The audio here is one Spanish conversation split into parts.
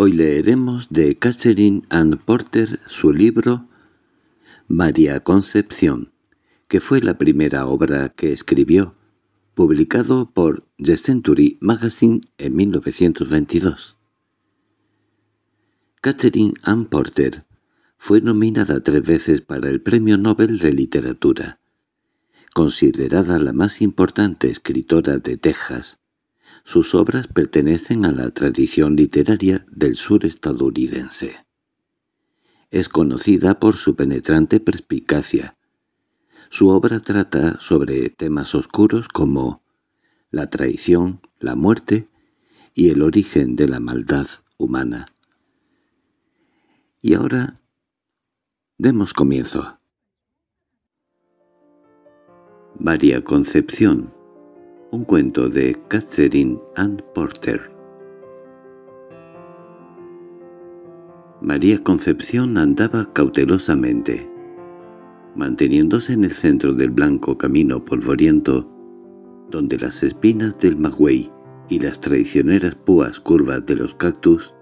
Hoy leeremos de Catherine Ann Porter su libro María Concepción, que fue la primera obra que escribió, publicado por The Century Magazine en 1922. Catherine Ann Porter fue nominada tres veces para el Premio Nobel de Literatura. Considerada la más importante escritora de Texas, sus obras pertenecen a la tradición literaria del sur estadounidense. Es conocida por su penetrante perspicacia. Su obra trata sobre temas oscuros como la traición, la muerte y el origen de la maldad humana. Y ahora, demos comienzo. María Concepción un cuento de Catherine Ann Porter. María Concepción andaba cautelosamente, manteniéndose en el centro del blanco camino polvoriento, donde las espinas del magüey y las traicioneras púas curvas de los cactus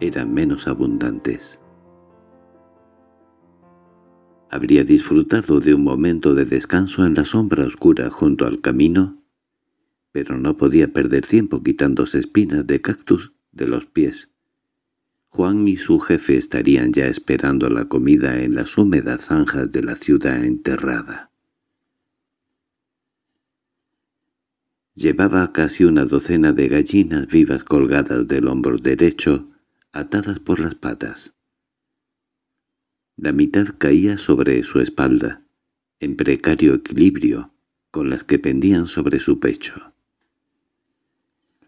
eran menos abundantes. Habría disfrutado de un momento de descanso en la sombra oscura junto al camino pero no podía perder tiempo quitándose espinas de cactus de los pies. Juan y su jefe estarían ya esperando la comida en las húmedas zanjas de la ciudad enterrada. Llevaba casi una docena de gallinas vivas colgadas del hombro derecho, atadas por las patas. La mitad caía sobre su espalda, en precario equilibrio, con las que pendían sobre su pecho.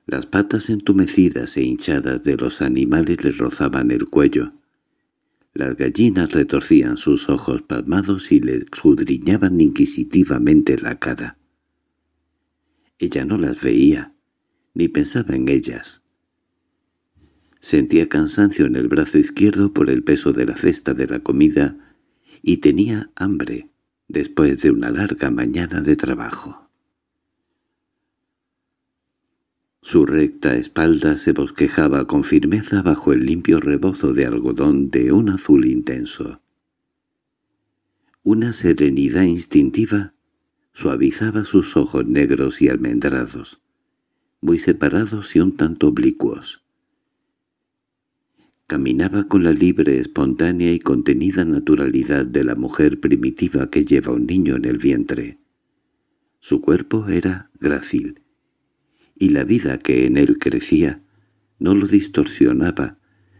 Las patas entumecidas e hinchadas de los animales le rozaban el cuello. Las gallinas retorcían sus ojos palmados y le escudriñaban inquisitivamente la cara. Ella no las veía, ni pensaba en ellas. Sentía cansancio en el brazo izquierdo por el peso de la cesta de la comida y tenía hambre después de una larga mañana de trabajo. Su recta espalda se bosquejaba con firmeza bajo el limpio rebozo de algodón de un azul intenso. Una serenidad instintiva suavizaba sus ojos negros y almendrados, muy separados y un tanto oblicuos. Caminaba con la libre, espontánea y contenida naturalidad de la mujer primitiva que lleva un niño en el vientre. Su cuerpo era grácil, y la vida que en él crecía no lo distorsionaba,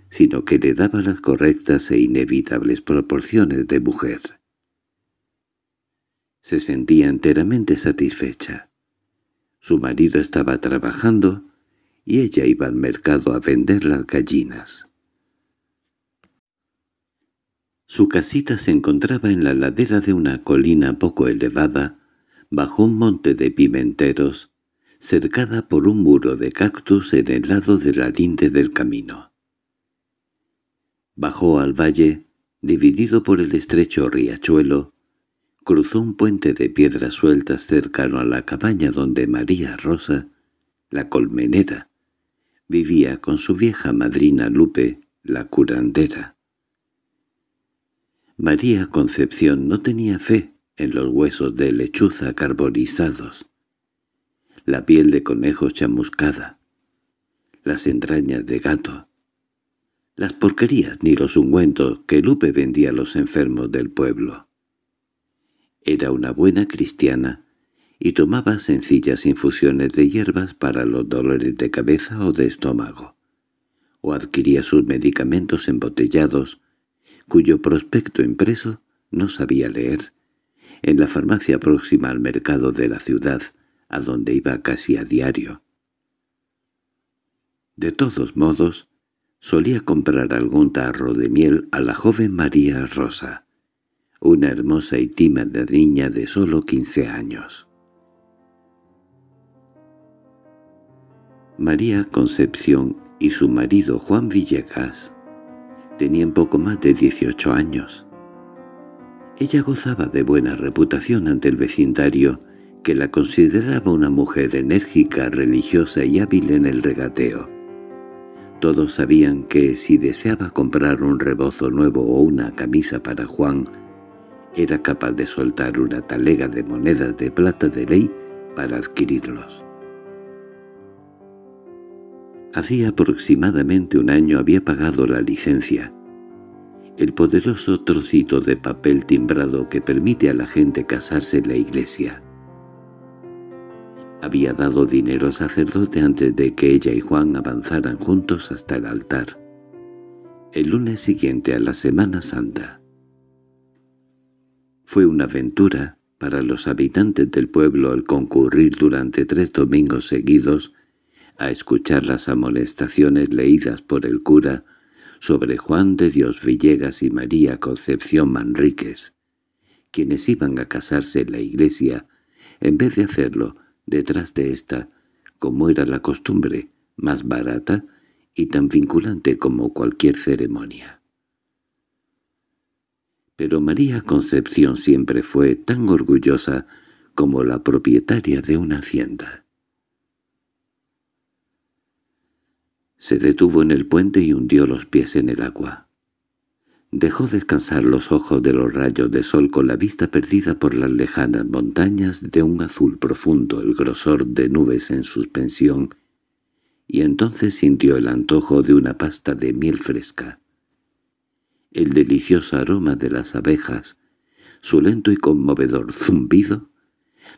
sino que le daba las correctas e inevitables proporciones de mujer. Se sentía enteramente satisfecha. Su marido estaba trabajando y ella iba al mercado a vender las gallinas. Su casita se encontraba en la ladera de una colina poco elevada, bajo un monte de pimenteros, cercada por un muro de cactus en el lado de la linde del camino. Bajó al valle, dividido por el estrecho riachuelo, cruzó un puente de piedras sueltas cercano a la cabaña donde María Rosa, la colmenera, vivía con su vieja madrina Lupe, la curandera. María Concepción no tenía fe en los huesos de lechuza carbonizados la piel de conejo chamuscada, las entrañas de gato, las porquerías ni los ungüentos que Lupe vendía a los enfermos del pueblo. Era una buena cristiana y tomaba sencillas infusiones de hierbas para los dolores de cabeza o de estómago, o adquiría sus medicamentos embotellados, cuyo prospecto impreso no sabía leer, en la farmacia próxima al mercado de la ciudad, a donde iba casi a diario. De todos modos, solía comprar algún tarro de miel a la joven María Rosa, una hermosa y tímida niña de sólo 15 años. María Concepción y su marido Juan Villegas tenían poco más de 18 años. Ella gozaba de buena reputación ante el vecindario que la consideraba una mujer enérgica, religiosa y hábil en el regateo. Todos sabían que si deseaba comprar un rebozo nuevo o una camisa para Juan, era capaz de soltar una talega de monedas de plata de ley para adquirirlos. Hacía aproximadamente un año había pagado la licencia. El poderoso trocito de papel timbrado que permite a la gente casarse en la iglesia. Había dado dinero al sacerdote antes de que ella y Juan avanzaran juntos hasta el altar. El lunes siguiente a la Semana Santa. Fue una aventura para los habitantes del pueblo el concurrir durante tres domingos seguidos a escuchar las amonestaciones leídas por el cura sobre Juan de Dios Villegas y María Concepción Manríquez, quienes iban a casarse en la iglesia, en vez de hacerlo Detrás de esta, como era la costumbre, más barata y tan vinculante como cualquier ceremonia. Pero María Concepción siempre fue tan orgullosa como la propietaria de una hacienda. Se detuvo en el puente y hundió los pies en el agua dejó descansar los ojos de los rayos de sol con la vista perdida por las lejanas montañas de un azul profundo el grosor de nubes en suspensión, y entonces sintió el antojo de una pasta de miel fresca. El delicioso aroma de las abejas, su lento y conmovedor zumbido,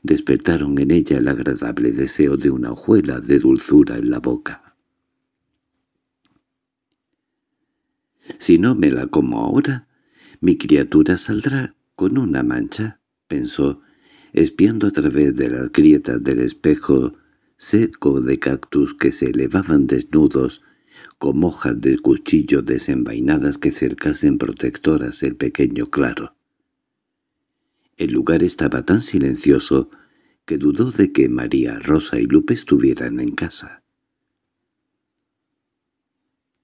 despertaron en ella el agradable deseo de una hojuela de dulzura en la boca. Si no me la como ahora, mi criatura saldrá con una mancha, pensó, espiando a través de las grietas del espejo seco de cactus que se elevaban desnudos, como hojas de cuchillo desenvainadas que cercasen protectoras el pequeño claro. El lugar estaba tan silencioso que dudó de que María Rosa y Lupe estuvieran en casa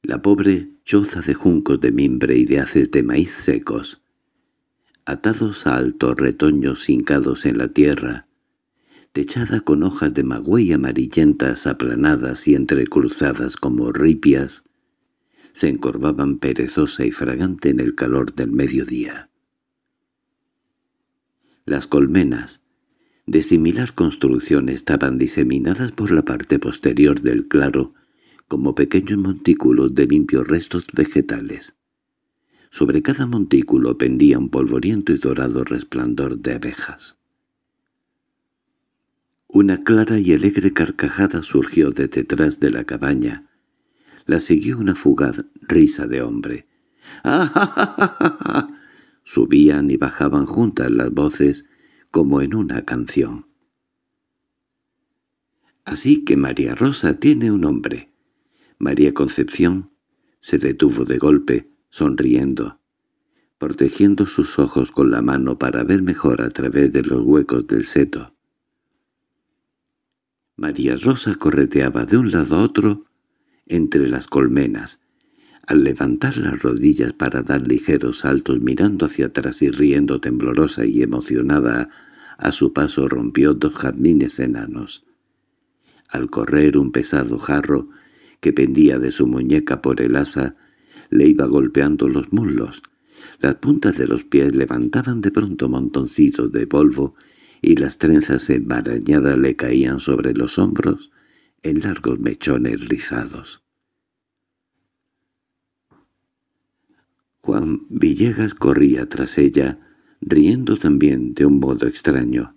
la pobre choza de juncos de mimbre y de haces de maíz secos, atados a altos retoños hincados en la tierra, techada con hojas de magüey amarillentas aplanadas y entrecruzadas como ripias, se encorvaban perezosa y fragante en el calor del mediodía. Las colmenas, de similar construcción, estaban diseminadas por la parte posterior del claro, como pequeños montículos de limpios restos vegetales. Sobre cada montículo pendía un polvoriento y dorado resplandor de abejas. Una clara y alegre carcajada surgió de detrás de la cabaña. La siguió una fugaz risa de hombre. ¡Ah, Subían y bajaban juntas las voces como en una canción. Así que María Rosa tiene un hombre, María Concepción se detuvo de golpe, sonriendo, protegiendo sus ojos con la mano para ver mejor a través de los huecos del seto. María Rosa correteaba de un lado a otro entre las colmenas, al levantar las rodillas para dar ligeros saltos mirando hacia atrás y riendo temblorosa y emocionada, a su paso rompió dos jardines enanos. Al correr un pesado jarro que pendía de su muñeca por el asa, le iba golpeando los muslos. Las puntas de los pies levantaban de pronto montoncitos de polvo y las trenzas enmarañadas le caían sobre los hombros en largos mechones rizados. Juan Villegas corría tras ella, riendo también de un modo extraño,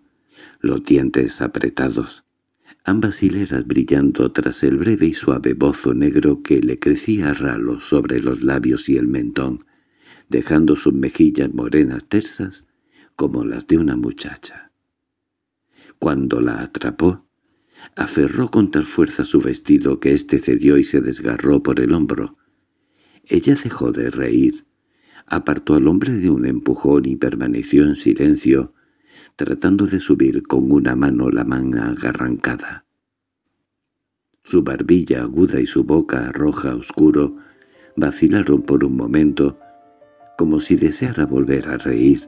los dientes apretados ambas hileras brillando tras el breve y suave bozo negro que le crecía ralo sobre los labios y el mentón, dejando sus mejillas morenas tersas como las de una muchacha. Cuando la atrapó, aferró con tal fuerza su vestido que éste cedió y se desgarró por el hombro. Ella dejó de reír, apartó al hombre de un empujón y permaneció en silencio, tratando de subir con una mano la manga arrancada. Su barbilla aguda y su boca roja oscuro vacilaron por un momento, como si deseara volver a reír.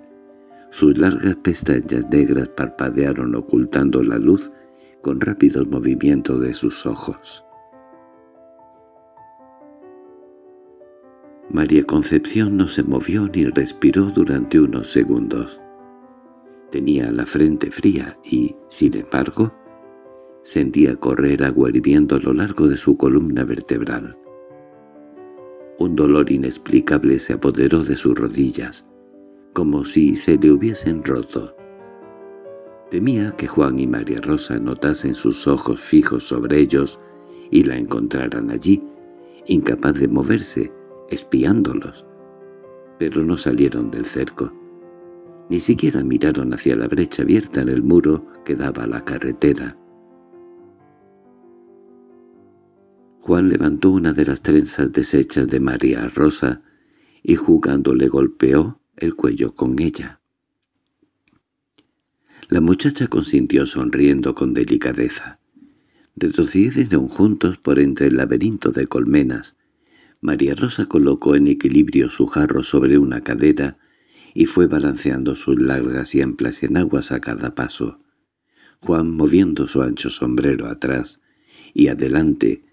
Sus largas pestañas negras parpadearon ocultando la luz con rápidos movimientos de sus ojos. María Concepción no se movió ni respiró durante unos segundos. Tenía la frente fría y, sin embargo, sentía correr agua hirviendo a lo largo de su columna vertebral. Un dolor inexplicable se apoderó de sus rodillas, como si se le hubiesen roto. Temía que Juan y María Rosa notasen sus ojos fijos sobre ellos y la encontraran allí, incapaz de moverse, espiándolos. Pero no salieron del cerco. Ni siquiera miraron hacia la brecha abierta en el muro que daba a la carretera. Juan levantó una de las trenzas deshechas de María Rosa y jugándole golpeó el cuello con ella. La muchacha consintió sonriendo con delicadeza. Retrocedieron juntos por entre el laberinto de colmenas. María Rosa colocó en equilibrio su jarro sobre una cadera y fue balanceando sus largas y amplias enaguas a cada paso. Juan, moviendo su ancho sombrero atrás y adelante,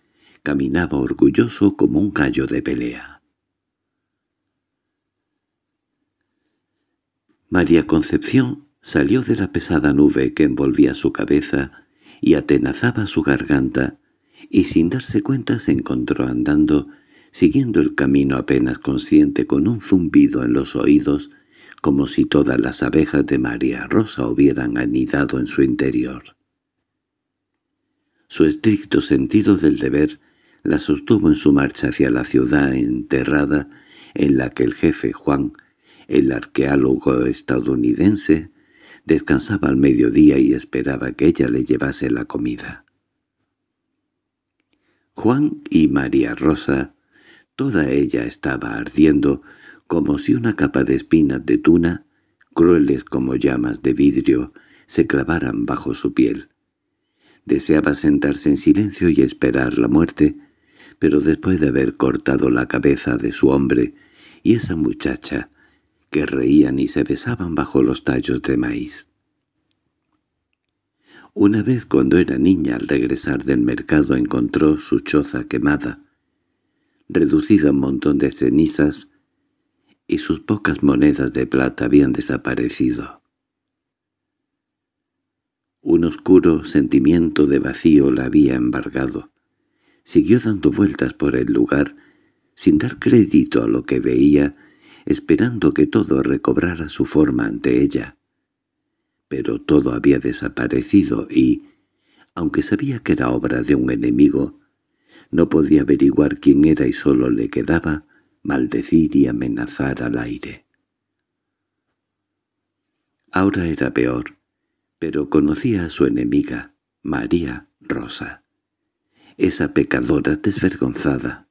caminaba orgulloso como un gallo de pelea. María Concepción salió de la pesada nube que envolvía su cabeza y atenazaba su garganta, y sin darse cuenta se encontró andando, siguiendo el camino apenas consciente con un zumbido en los oídos como si todas las abejas de María Rosa hubieran anidado en su interior. Su estricto sentido del deber la sostuvo en su marcha hacia la ciudad enterrada en la que el jefe Juan, el arqueólogo estadounidense, descansaba al mediodía y esperaba que ella le llevase la comida. Juan y María Rosa, toda ella estaba ardiendo, como si una capa de espinas de tuna, crueles como llamas de vidrio, se clavaran bajo su piel. Deseaba sentarse en silencio y esperar la muerte, pero después de haber cortado la cabeza de su hombre y esa muchacha, que reían y se besaban bajo los tallos de maíz. Una vez cuando era niña al regresar del mercado encontró su choza quemada, reducida a un montón de cenizas y sus pocas monedas de plata habían desaparecido. Un oscuro sentimiento de vacío la había embargado. Siguió dando vueltas por el lugar, sin dar crédito a lo que veía, esperando que todo recobrara su forma ante ella. Pero todo había desaparecido y, aunque sabía que era obra de un enemigo, no podía averiguar quién era y solo le quedaba maldecir y amenazar al aire. Ahora era peor, pero conocía a su enemiga, María Rosa, esa pecadora desvergonzada.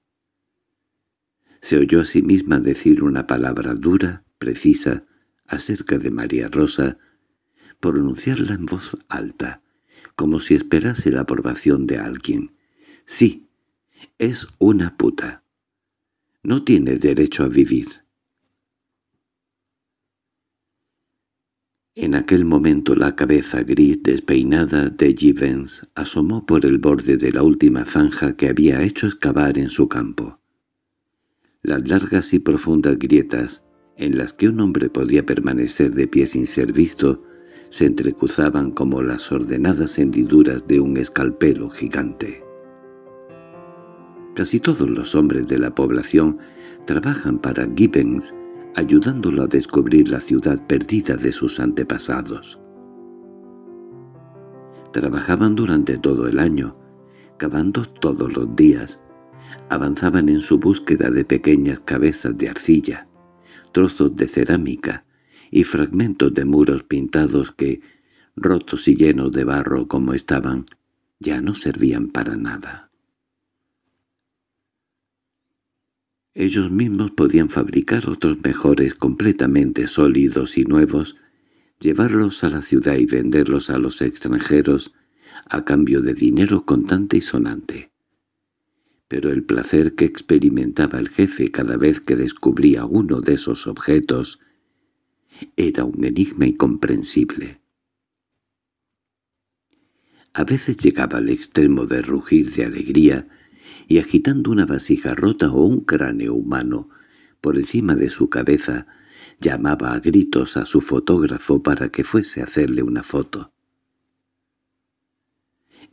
Se oyó a sí misma decir una palabra dura, precisa, acerca de María Rosa, pronunciarla en voz alta, como si esperase la aprobación de alguien. Sí, es una puta. No tiene derecho a vivir. En aquel momento la cabeza gris despeinada de Givens asomó por el borde de la última zanja que había hecho excavar en su campo. Las largas y profundas grietas, en las que un hombre podía permanecer de pie sin ser visto, se entrecruzaban como las ordenadas hendiduras de un escalpelo gigante. Casi todos los hombres de la población trabajan para Gibbons, ayudándolo a descubrir la ciudad perdida de sus antepasados. Trabajaban durante todo el año, cavando todos los días. Avanzaban en su búsqueda de pequeñas cabezas de arcilla, trozos de cerámica y fragmentos de muros pintados que, rotos y llenos de barro como estaban, ya no servían para nada. Ellos mismos podían fabricar otros mejores completamente sólidos y nuevos, llevarlos a la ciudad y venderlos a los extranjeros a cambio de dinero contante y sonante. Pero el placer que experimentaba el jefe cada vez que descubría uno de esos objetos era un enigma incomprensible. A veces llegaba al extremo de rugir de alegría y agitando una vasija rota o un cráneo humano por encima de su cabeza, llamaba a gritos a su fotógrafo para que fuese a hacerle una foto.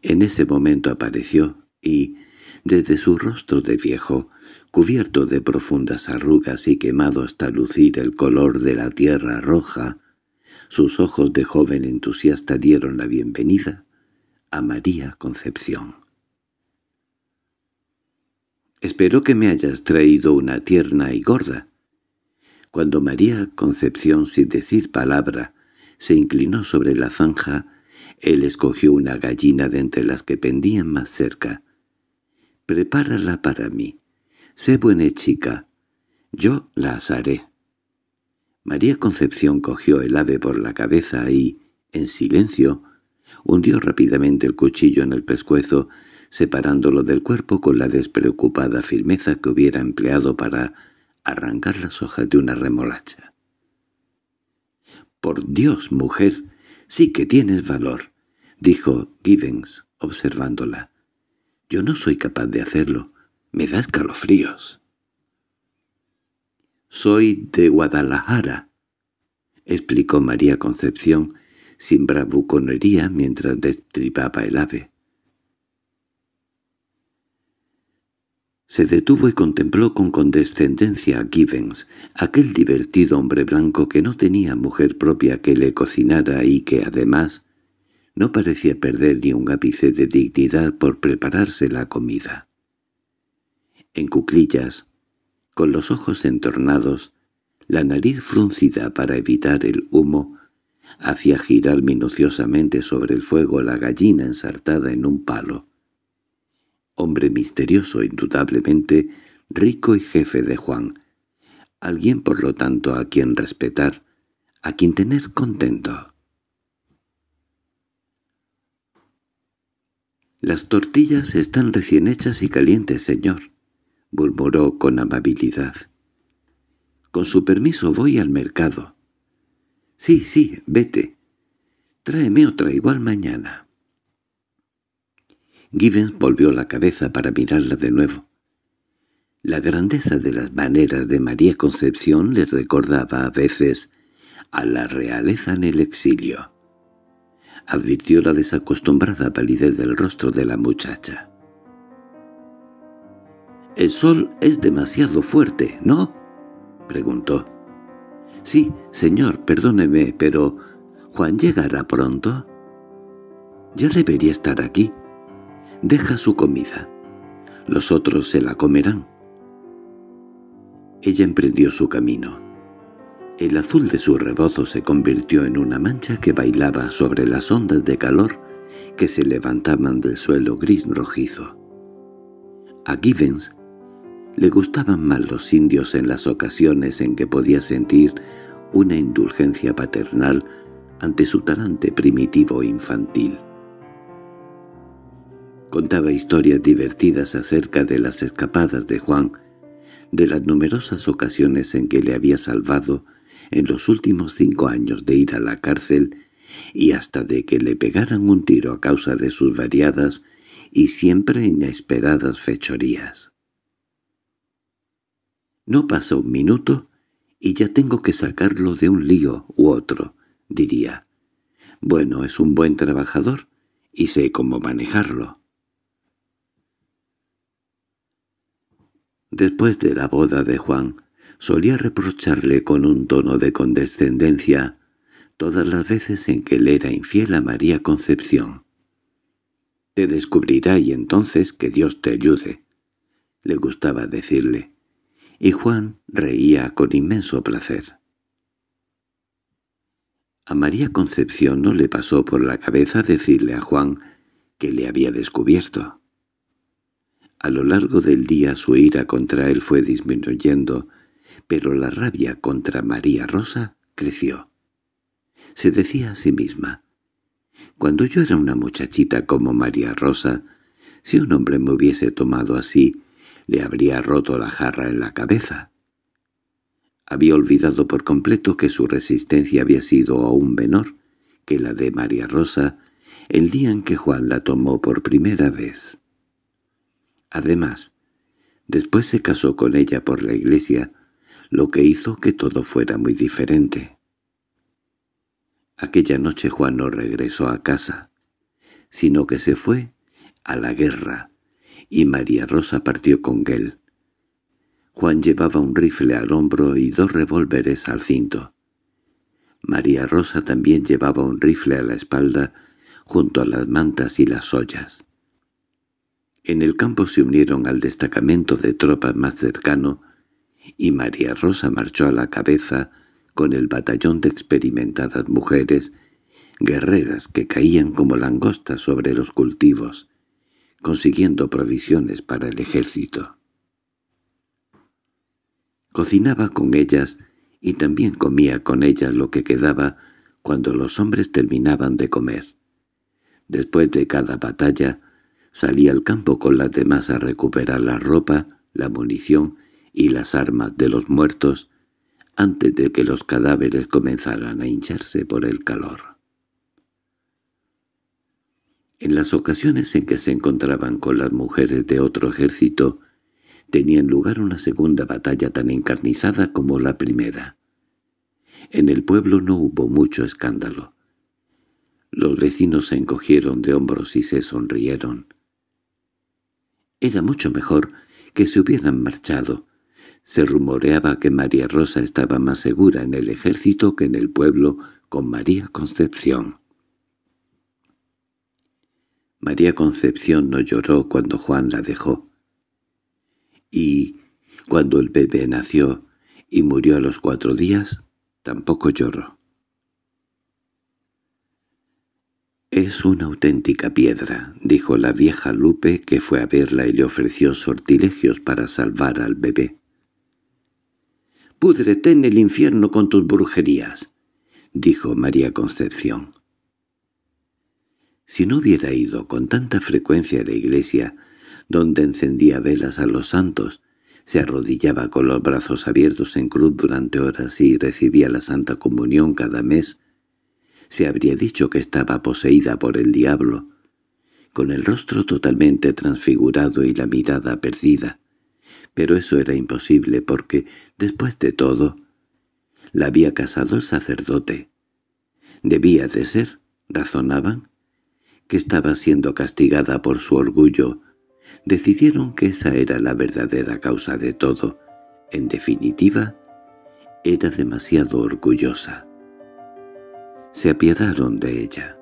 En ese momento apareció y, desde su rostro de viejo, cubierto de profundas arrugas y quemado hasta lucir el color de la tierra roja, sus ojos de joven entusiasta dieron la bienvenida a María Concepción. Espero que me hayas traído una tierna y gorda. Cuando María Concepción, sin decir palabra, se inclinó sobre la zanja, él escogió una gallina de entre las que pendían más cerca. «Prepárala para mí. Sé buena chica. Yo la asaré». María Concepción cogió el ave por la cabeza y, en silencio, hundió rápidamente el cuchillo en el pescuezo, separándolo del cuerpo con la despreocupada firmeza que hubiera empleado para arrancar las hojas de una remolacha. —¡Por Dios, mujer! ¡Sí que tienes valor! —dijo Givens observándola. —Yo no soy capaz de hacerlo. Me da escalofríos. —Soy de Guadalajara —explicó María Concepción, sin bravuconería mientras destripaba el ave. Se detuvo y contempló con condescendencia a Givens, aquel divertido hombre blanco que no tenía mujer propia que le cocinara y que, además, no parecía perder ni un ápice de dignidad por prepararse la comida. En cuclillas, con los ojos entornados, la nariz fruncida para evitar el humo, hacía girar minuciosamente sobre el fuego la gallina ensartada en un palo hombre misterioso indudablemente, rico y jefe de Juan, alguien por lo tanto a quien respetar, a quien tener contento. —Las tortillas están recién hechas y calientes, señor —murmuró con amabilidad. —Con su permiso voy al mercado. —Sí, sí, vete. Tráeme otra igual mañana. Gibbons volvió la cabeza para mirarla de nuevo. La grandeza de las maneras de María Concepción le recordaba a veces a la realeza en el exilio. Advirtió la desacostumbrada palidez del rostro de la muchacha. —El sol es demasiado fuerte, ¿no? —preguntó. —Sí, señor, perdóneme, pero ¿Juan llegará pronto? —Ya debería estar aquí Deja su comida. Los otros se la comerán. Ella emprendió su camino. El azul de su rebozo se convirtió en una mancha que bailaba sobre las ondas de calor que se levantaban del suelo gris rojizo. A Givens le gustaban más los indios en las ocasiones en que podía sentir una indulgencia paternal ante su talante primitivo infantil. Contaba historias divertidas acerca de las escapadas de Juan, de las numerosas ocasiones en que le había salvado en los últimos cinco años de ir a la cárcel y hasta de que le pegaran un tiro a causa de sus variadas y siempre inesperadas fechorías. No pasa un minuto y ya tengo que sacarlo de un lío u otro, diría. Bueno, es un buen trabajador y sé cómo manejarlo. Después de la boda de Juan, solía reprocharle con un tono de condescendencia todas las veces en que le era infiel a María Concepción. Te descubrirá y entonces que Dios te ayude, le gustaba decirle, y Juan reía con inmenso placer. A María Concepción no le pasó por la cabeza decirle a Juan que le había descubierto. A lo largo del día su ira contra él fue disminuyendo, pero la rabia contra María Rosa creció. Se decía a sí misma, «Cuando yo era una muchachita como María Rosa, si un hombre me hubiese tomado así, le habría roto la jarra en la cabeza». Había olvidado por completo que su resistencia había sido aún menor que la de María Rosa el día en que Juan la tomó por primera vez. Además, después se casó con ella por la iglesia, lo que hizo que todo fuera muy diferente. Aquella noche Juan no regresó a casa, sino que se fue a la guerra, y María Rosa partió con él. Juan llevaba un rifle al hombro y dos revólveres al cinto. María Rosa también llevaba un rifle a la espalda, junto a las mantas y las ollas. En el campo se unieron al destacamento de tropas más cercano y María Rosa marchó a la cabeza con el batallón de experimentadas mujeres, guerreras que caían como langostas sobre los cultivos, consiguiendo provisiones para el ejército. Cocinaba con ellas y también comía con ellas lo que quedaba cuando los hombres terminaban de comer. Después de cada batalla, Salí al campo con las demás a recuperar la ropa, la munición y las armas de los muertos antes de que los cadáveres comenzaran a hincharse por el calor. En las ocasiones en que se encontraban con las mujeres de otro ejército, tenían lugar una segunda batalla tan encarnizada como la primera. En el pueblo no hubo mucho escándalo. Los vecinos se encogieron de hombros y se sonrieron. Era mucho mejor que se hubieran marchado. Se rumoreaba que María Rosa estaba más segura en el ejército que en el pueblo con María Concepción. María Concepción no lloró cuando Juan la dejó. Y cuando el bebé nació y murió a los cuatro días, tampoco lloró. —Es una auténtica piedra —dijo la vieja Lupe, que fue a verla y le ofreció sortilegios para salvar al bebé. —¡Púdrete en el infierno con tus brujerías! —dijo María Concepción. Si no hubiera ido con tanta frecuencia a la iglesia, donde encendía velas a los santos, se arrodillaba con los brazos abiertos en cruz durante horas y recibía la Santa Comunión cada mes, se habría dicho que estaba poseída por el diablo, con el rostro totalmente transfigurado y la mirada perdida. Pero eso era imposible porque, después de todo, la había casado el sacerdote. Debía de ser, razonaban, que estaba siendo castigada por su orgullo. Decidieron que esa era la verdadera causa de todo. En definitiva, era demasiado orgullosa se apiadaron de ella.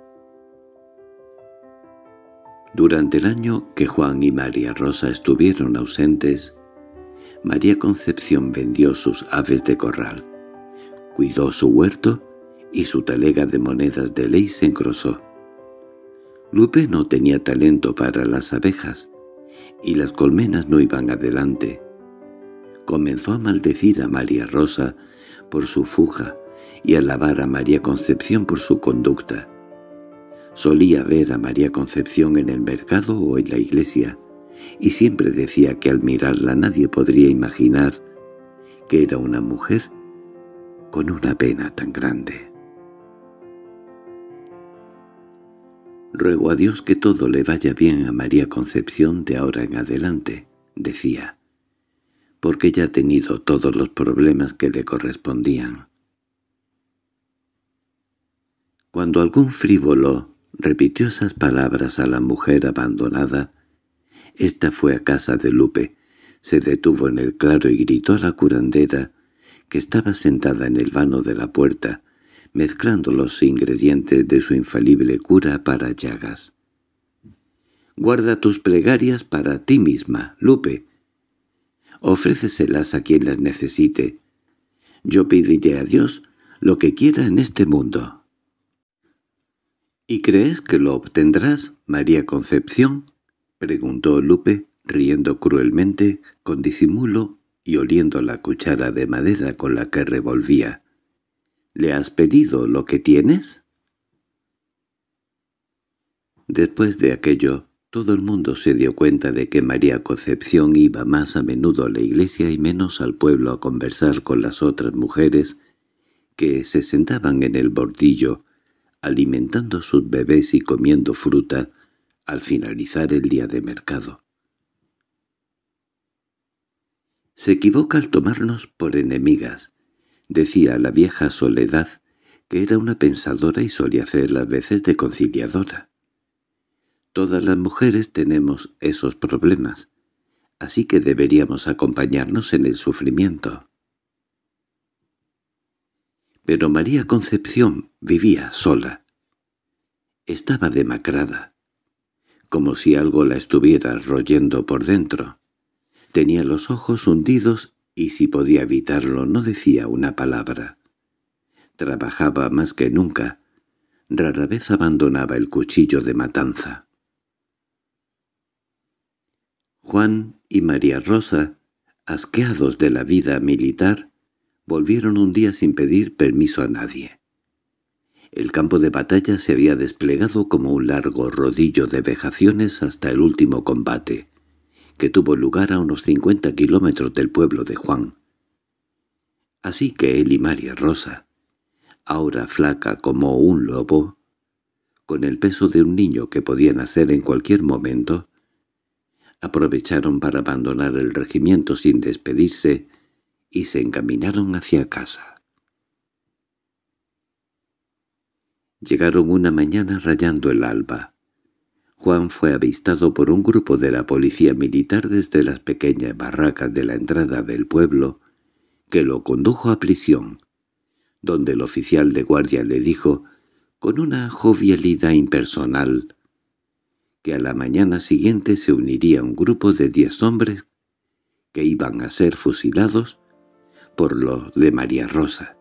Durante el año que Juan y María Rosa estuvieron ausentes, María Concepción vendió sus aves de corral, cuidó su huerto y su talega de monedas de ley se engrosó. Lupe no tenía talento para las abejas, y las colmenas no iban adelante. Comenzó a maldecir a María Rosa por su fuja y alabar a María Concepción por su conducta. Solía ver a María Concepción en el mercado o en la iglesia, y siempre decía que al mirarla nadie podría imaginar que era una mujer con una pena tan grande. «Ruego a Dios que todo le vaya bien a María Concepción de ahora en adelante», decía, «porque ya ha tenido todos los problemas que le correspondían. Cuando algún frívolo repitió esas palabras a la mujer abandonada, ésta fue a casa de Lupe, se detuvo en el claro y gritó a la curandera, que estaba sentada en el vano de la puerta, mezclando los ingredientes de su infalible cura para llagas. «Guarda tus plegarias para ti misma, Lupe. Ofréceselas a quien las necesite. Yo pediré a Dios lo que quiera en este mundo». ¿Y crees que lo obtendrás, María Concepción? preguntó Lupe, riendo cruelmente, con disimulo y oliendo la cuchara de madera con la que revolvía. ¿Le has pedido lo que tienes? Después de aquello, todo el mundo se dio cuenta de que María Concepción iba más a menudo a la iglesia y menos al pueblo a conversar con las otras mujeres que se sentaban en el bordillo, alimentando sus bebés y comiendo fruta al finalizar el día de mercado. Se equivoca al tomarnos por enemigas, decía la vieja Soledad, que era una pensadora y solía hacer las veces de conciliadora. Todas las mujeres tenemos esos problemas, así que deberíamos acompañarnos en el sufrimiento pero María Concepción vivía sola. Estaba demacrada, como si algo la estuviera royendo por dentro. Tenía los ojos hundidos y si podía evitarlo no decía una palabra. Trabajaba más que nunca. Rara vez abandonaba el cuchillo de matanza. Juan y María Rosa, asqueados de la vida militar, Volvieron un día sin pedir permiso a nadie. El campo de batalla se había desplegado como un largo rodillo de vejaciones hasta el último combate, que tuvo lugar a unos 50 kilómetros del pueblo de Juan. Así que él y María Rosa, ahora flaca como un lobo, con el peso de un niño que podía nacer en cualquier momento, aprovecharon para abandonar el regimiento sin despedirse y se encaminaron hacia casa. Llegaron una mañana rayando el alba. Juan fue avistado por un grupo de la policía militar desde las pequeñas barracas de la entrada del pueblo, que lo condujo a prisión, donde el oficial de guardia le dijo, con una jovialidad impersonal, que a la mañana siguiente se uniría un grupo de diez hombres que iban a ser fusilados por lo de María Rosa.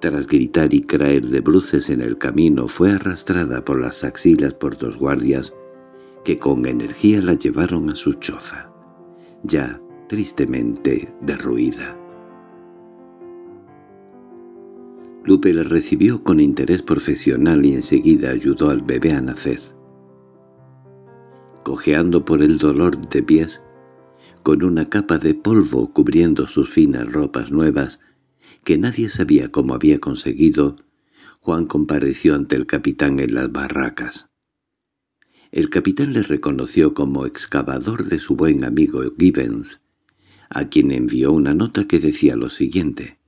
Tras gritar y caer de bruces en el camino, fue arrastrada por las axilas por dos guardias que con energía la llevaron a su choza, ya tristemente derruida. Lupe la recibió con interés profesional y enseguida ayudó al bebé a nacer. Cojeando por el dolor de pies, con una capa de polvo cubriendo sus finas ropas nuevas, que nadie sabía cómo había conseguido, Juan compareció ante el capitán en las barracas. El capitán le reconoció como excavador de su buen amigo Gibbons, a quien envió una nota que decía lo siguiente.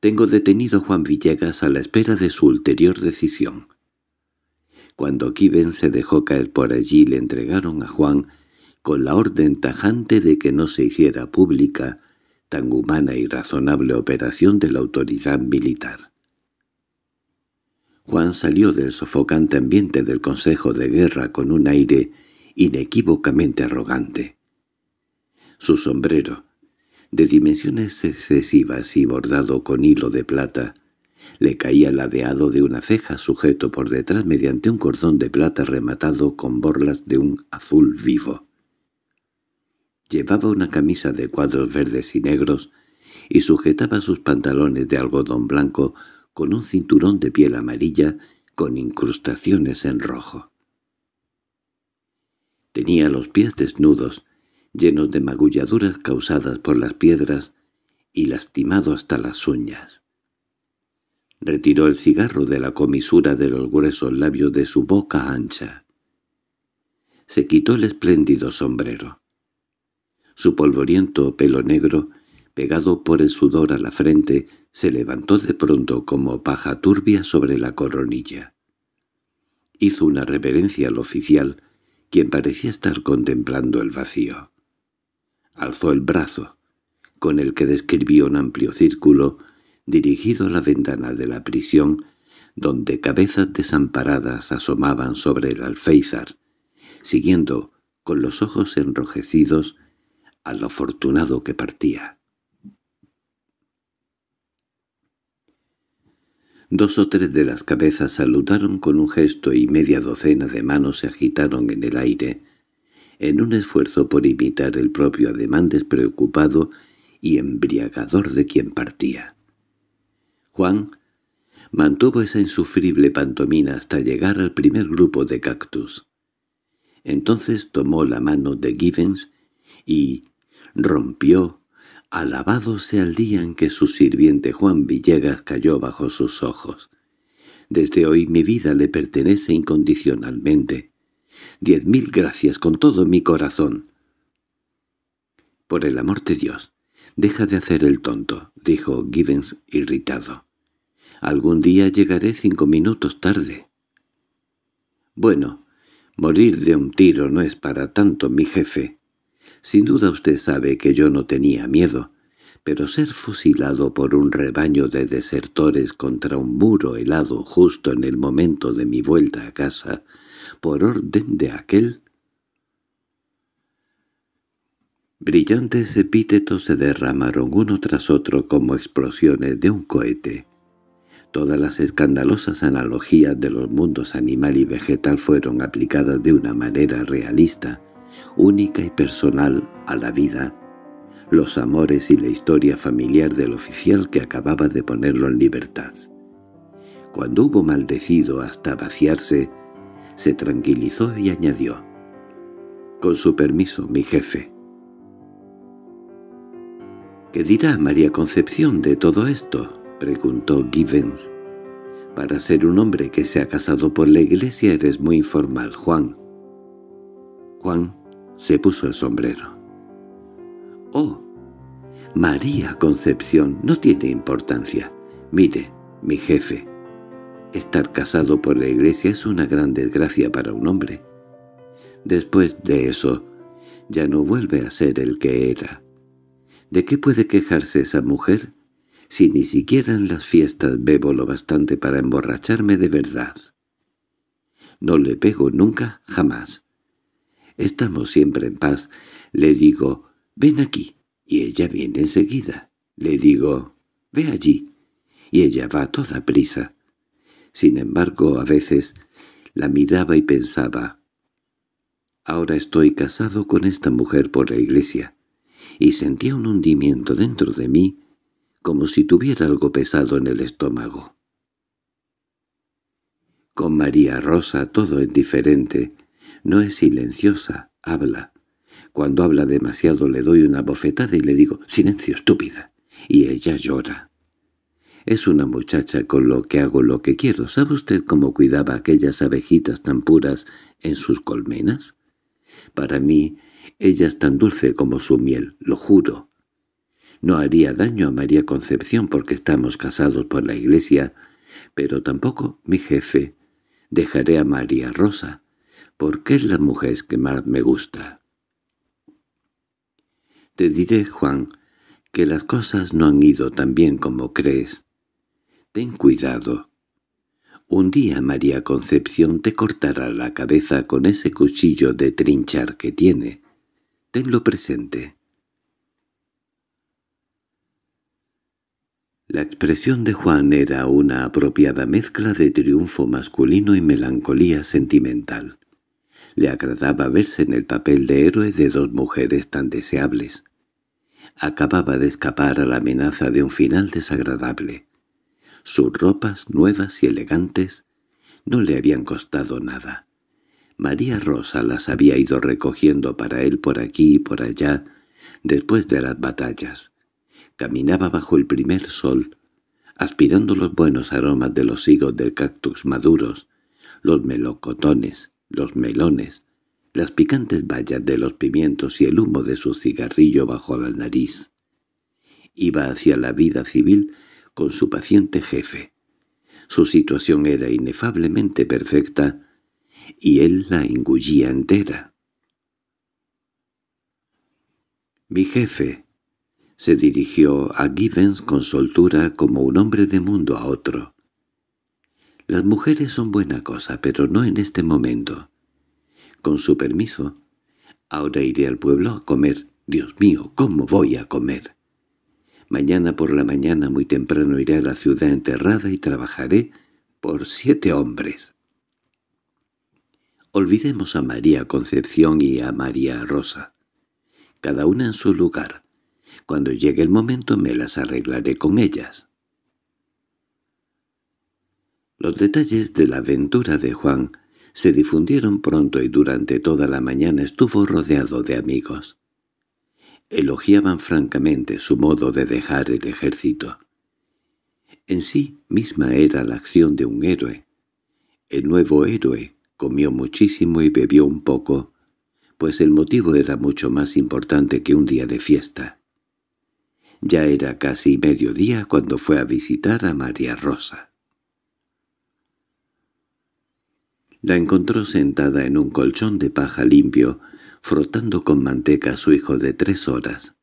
«Tengo detenido a Juan Villegas a la espera de su ulterior decisión». Cuando Gibbons se dejó caer por allí le entregaron a Juan con la orden tajante de que no se hiciera pública tan humana y razonable operación de la autoridad militar. Juan salió del sofocante ambiente del Consejo de Guerra con un aire inequívocamente arrogante. Su sombrero, de dimensiones excesivas y bordado con hilo de plata, le caía ladeado de una ceja sujeto por detrás mediante un cordón de plata rematado con borlas de un azul vivo. Llevaba una camisa de cuadros verdes y negros y sujetaba sus pantalones de algodón blanco con un cinturón de piel amarilla con incrustaciones en rojo. Tenía los pies desnudos, llenos de magulladuras causadas por las piedras y lastimado hasta las uñas. Retiró el cigarro de la comisura de los gruesos labios de su boca ancha. Se quitó el espléndido sombrero. Su polvoriento pelo negro, pegado por el sudor a la frente, se levantó de pronto como paja turbia sobre la coronilla. Hizo una reverencia al oficial, quien parecía estar contemplando el vacío. Alzó el brazo, con el que describió un amplio círculo, dirigido a la ventana de la prisión, donde cabezas desamparadas asomaban sobre el alféizar, siguiendo, con los ojos enrojecidos, al afortunado que partía. Dos o tres de las cabezas saludaron con un gesto y media docena de manos se agitaron en el aire, en un esfuerzo por imitar el propio ademán despreocupado y embriagador de quien partía. Juan mantuvo esa insufrible pantomina hasta llegar al primer grupo de cactus. Entonces tomó la mano de Givens y, rompió, alabado sea el día en que su sirviente Juan Villegas cayó bajo sus ojos. Desde hoy mi vida le pertenece incondicionalmente. Diez mil gracias con todo mi corazón. —Por el amor de Dios, deja de hacer el tonto —dijo Gibbons irritado. —Algún día llegaré cinco minutos tarde. —Bueno, morir de un tiro no es para tanto, mi jefe sin duda usted sabe que yo no tenía miedo, pero ser fusilado por un rebaño de desertores contra un muro helado justo en el momento de mi vuelta a casa, por orden de aquel... Brillantes epítetos se derramaron uno tras otro como explosiones de un cohete. Todas las escandalosas analogías de los mundos animal y vegetal fueron aplicadas de una manera realista, única y personal a la vida, los amores y la historia familiar del oficial que acababa de ponerlo en libertad. Cuando hubo maldecido hasta vaciarse, se tranquilizó y añadió, «Con su permiso, mi jefe». —¿Qué dirá María Concepción de todo esto? —preguntó Givens. —Para ser un hombre que se ha casado por la iglesia eres muy informal, Juan. —Juan se puso el sombrero. —¡Oh! María Concepción no tiene importancia. Mire, mi jefe, estar casado por la iglesia es una gran desgracia para un hombre. Después de eso, ya no vuelve a ser el que era. ¿De qué puede quejarse esa mujer si ni siquiera en las fiestas bebo lo bastante para emborracharme de verdad? No le pego nunca, jamás. Estamos siempre en paz. Le digo, ven aquí, y ella viene enseguida. Le digo, ve allí, y ella va a toda prisa. Sin embargo, a veces la miraba y pensaba, ahora estoy casado con esta mujer por la iglesia, y sentía un hundimiento dentro de mí, como si tuviera algo pesado en el estómago. Con María Rosa todo es diferente, no es silenciosa, habla. Cuando habla demasiado le doy una bofetada y le digo «¡Silencio, estúpida!» y ella llora. Es una muchacha con lo que hago lo que quiero. ¿Sabe usted cómo cuidaba aquellas abejitas tan puras en sus colmenas? Para mí, ella es tan dulce como su miel, lo juro. No haría daño a María Concepción porque estamos casados por la iglesia, pero tampoco mi jefe. Dejaré a María Rosa porque es la mujer que más me gusta. Te diré, Juan, que las cosas no han ido tan bien como crees. Ten cuidado. Un día María Concepción te cortará la cabeza con ese cuchillo de trinchar que tiene. Tenlo presente. La expresión de Juan era una apropiada mezcla de triunfo masculino y melancolía sentimental. Le agradaba verse en el papel de héroe de dos mujeres tan deseables. Acababa de escapar a la amenaza de un final desagradable. Sus ropas nuevas y elegantes no le habían costado nada. María Rosa las había ido recogiendo para él por aquí y por allá después de las batallas. Caminaba bajo el primer sol, aspirando los buenos aromas de los higos del cactus maduros, los melocotones, los melones, las picantes bayas de los pimientos y el humo de su cigarrillo bajo la nariz. Iba hacia la vida civil con su paciente jefe. Su situación era inefablemente perfecta y él la engullía entera. Mi jefe se dirigió a Givens con soltura como un hombre de mundo a otro. Las mujeres son buena cosa, pero no en este momento. Con su permiso, ahora iré al pueblo a comer. Dios mío, ¿cómo voy a comer? Mañana por la mañana muy temprano iré a la ciudad enterrada y trabajaré por siete hombres. Olvidemos a María Concepción y a María Rosa. Cada una en su lugar. Cuando llegue el momento me las arreglaré con ellas. Los detalles de la aventura de Juan se difundieron pronto y durante toda la mañana estuvo rodeado de amigos. Elogiaban francamente su modo de dejar el ejército. En sí misma era la acción de un héroe. El nuevo héroe comió muchísimo y bebió un poco, pues el motivo era mucho más importante que un día de fiesta. Ya era casi mediodía cuando fue a visitar a María Rosa. La encontró sentada en un colchón de paja limpio, frotando con manteca a su hijo de tres horas.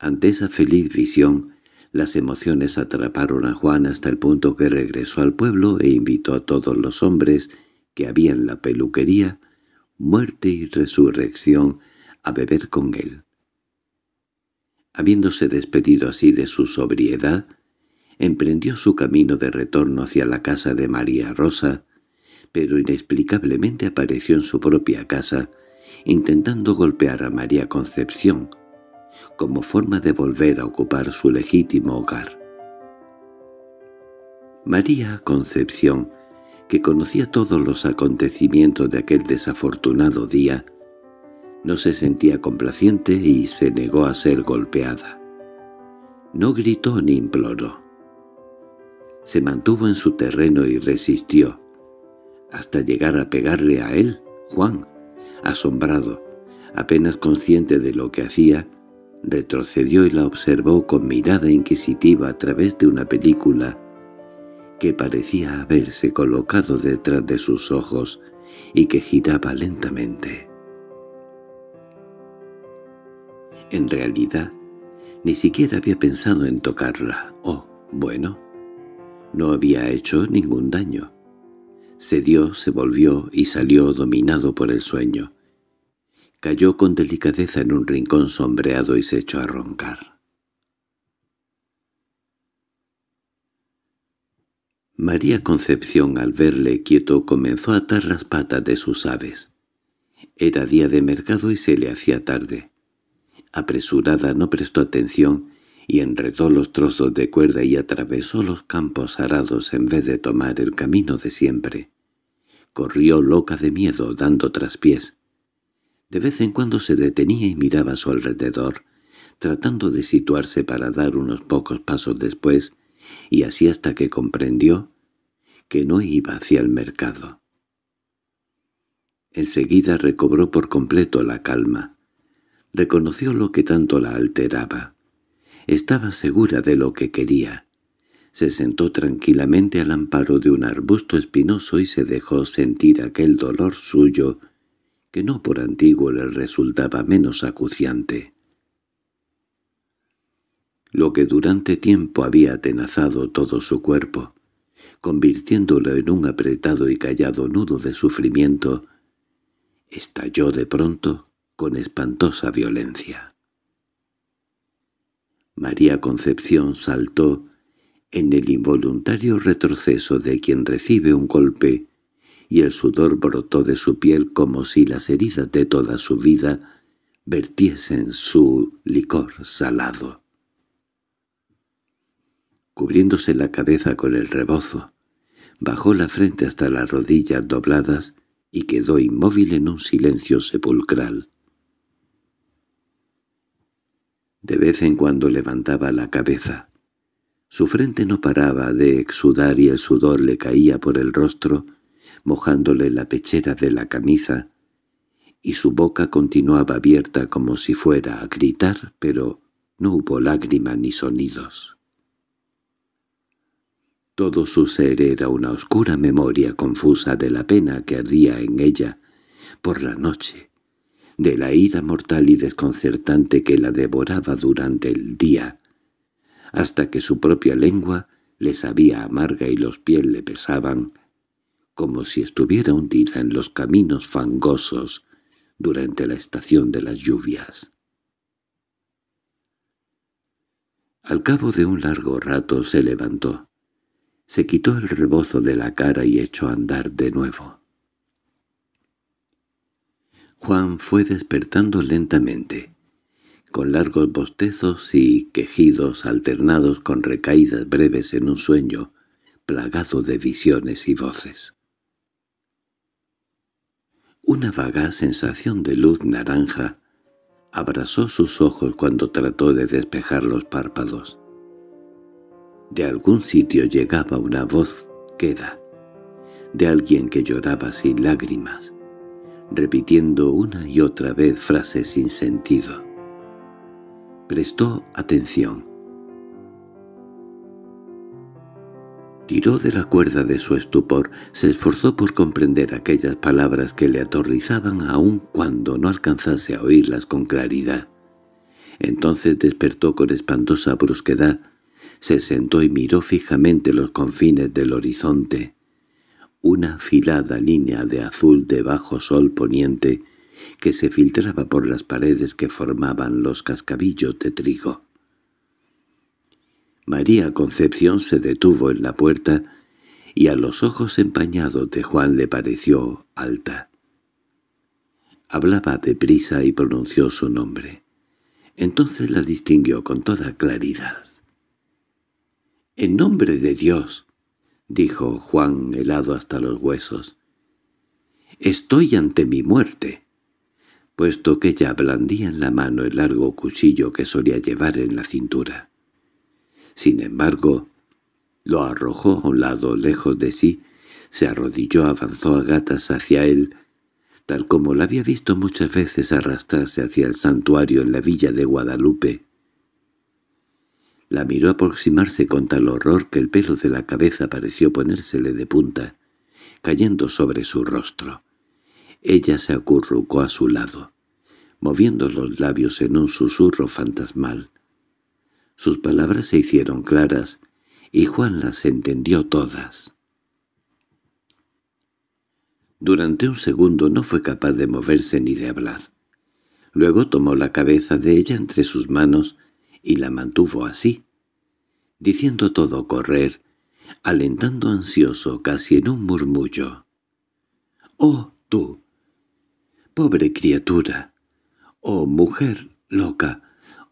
Ante esa feliz visión, las emociones atraparon a Juan hasta el punto que regresó al pueblo e invitó a todos los hombres que habían en la peluquería, muerte y resurrección, a beber con él. Habiéndose despedido así de su sobriedad, emprendió su camino de retorno hacia la casa de María Rosa, pero inexplicablemente apareció en su propia casa, intentando golpear a María Concepción, como forma de volver a ocupar su legítimo hogar. María Concepción, que conocía todos los acontecimientos de aquel desafortunado día, no se sentía complaciente y se negó a ser golpeada. No gritó ni imploró. Se mantuvo en su terreno y resistió, hasta llegar a pegarle a él, Juan, asombrado, apenas consciente de lo que hacía, retrocedió y la observó con mirada inquisitiva a través de una película que parecía haberse colocado detrás de sus ojos y que giraba lentamente. En realidad, ni siquiera había pensado en tocarla. Oh, bueno, no había hecho ningún daño dio, se volvió y salió dominado por el sueño. Cayó con delicadeza en un rincón sombreado y se echó a roncar. María Concepción, al verle quieto, comenzó a atar las patas de sus aves. Era día de mercado y se le hacía tarde. Apresurada no prestó atención y enredó los trozos de cuerda y atravesó los campos arados en vez de tomar el camino de siempre. Corrió loca de miedo, dando traspiés. De vez en cuando se detenía y miraba a su alrededor, tratando de situarse para dar unos pocos pasos después, y así hasta que comprendió que no iba hacia el mercado. Enseguida recobró por completo la calma. Reconoció lo que tanto la alteraba. Estaba segura de lo que quería. Se sentó tranquilamente al amparo de un arbusto espinoso y se dejó sentir aquel dolor suyo que no por antiguo le resultaba menos acuciante. Lo que durante tiempo había atenazado todo su cuerpo, convirtiéndolo en un apretado y callado nudo de sufrimiento, estalló de pronto con espantosa violencia. María Concepción saltó en el involuntario retroceso de quien recibe un golpe, y el sudor brotó de su piel como si las heridas de toda su vida vertiesen su licor salado. Cubriéndose la cabeza con el rebozo, bajó la frente hasta las rodillas dobladas y quedó inmóvil en un silencio sepulcral. De vez en cuando levantaba la cabeza, su frente no paraba de exudar y el sudor le caía por el rostro, mojándole la pechera de la camisa, y su boca continuaba abierta como si fuera a gritar, pero no hubo lágrima ni sonidos. Todo su ser era una oscura memoria confusa de la pena que ardía en ella por la noche, de la ira mortal y desconcertante que la devoraba durante el día, hasta que su propia lengua le sabía amarga y los pies le pesaban, como si estuviera hundida en los caminos fangosos durante la estación de las lluvias. Al cabo de un largo rato se levantó. Se quitó el rebozo de la cara y echó a andar de nuevo. Juan fue despertando lentamente con largos bostezos y quejidos alternados con recaídas breves en un sueño, plagado de visiones y voces. Una vaga sensación de luz naranja abrazó sus ojos cuando trató de despejar los párpados. De algún sitio llegaba una voz queda, de alguien que lloraba sin lágrimas, repitiendo una y otra vez frases sin sentido prestó atención. Tiró de la cuerda de su estupor, se esforzó por comprender aquellas palabras que le atorrizaban aun cuando no alcanzase a oírlas con claridad. Entonces despertó con espantosa brusquedad, se sentó y miró fijamente los confines del horizonte. Una afilada línea de azul de bajo sol poniente que se filtraba por las paredes que formaban los cascabillos de trigo. María Concepción se detuvo en la puerta y a los ojos empañados de Juan le pareció alta. Hablaba deprisa y pronunció su nombre. Entonces la distinguió con toda claridad. —¡En nombre de Dios! —dijo Juan helado hasta los huesos. —Estoy ante mi muerte puesto que ya blandía en la mano el largo cuchillo que solía llevar en la cintura. Sin embargo, lo arrojó a un lado lejos de sí, se arrodilló, avanzó a gatas hacia él, tal como la había visto muchas veces arrastrarse hacia el santuario en la villa de Guadalupe. La miró aproximarse con tal horror que el pelo de la cabeza pareció ponérsele de punta, cayendo sobre su rostro. Ella se acurrucó a su lado, moviendo los labios en un susurro fantasmal. Sus palabras se hicieron claras, y Juan las entendió todas. Durante un segundo no fue capaz de moverse ni de hablar. Luego tomó la cabeza de ella entre sus manos y la mantuvo así, diciendo todo correr, alentando ansioso casi en un murmullo. «¡Oh, tú! pobre criatura. Oh, mujer loca.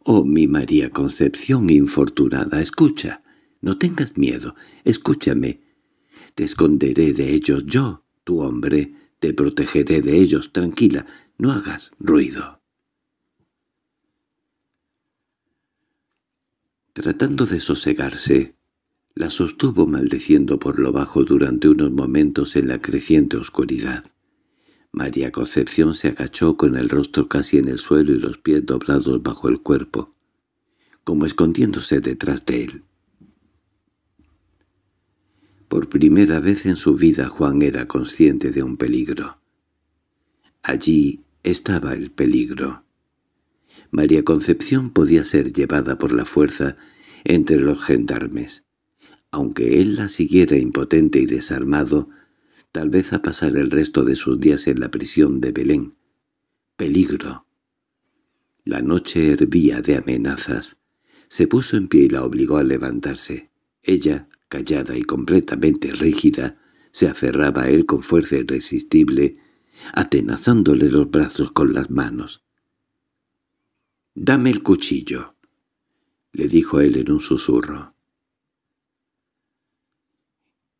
Oh, mi María Concepción infortunada, escucha. No tengas miedo, escúchame. Te esconderé de ellos yo, tu hombre. Te protegeré de ellos, tranquila. No hagas ruido. Tratando de sosegarse, la sostuvo maldeciendo por lo bajo durante unos momentos en la creciente oscuridad. María Concepción se agachó con el rostro casi en el suelo y los pies doblados bajo el cuerpo, como escondiéndose detrás de él. Por primera vez en su vida Juan era consciente de un peligro. Allí estaba el peligro. María Concepción podía ser llevada por la fuerza entre los gendarmes. Aunque él la siguiera impotente y desarmado, tal vez a pasar el resto de sus días en la prisión de Belén. Peligro. La noche hervía de amenazas. Se puso en pie y la obligó a levantarse. Ella, callada y completamente rígida, se aferraba a él con fuerza irresistible, atenazándole los brazos con las manos. «Dame el cuchillo», le dijo él en un susurro.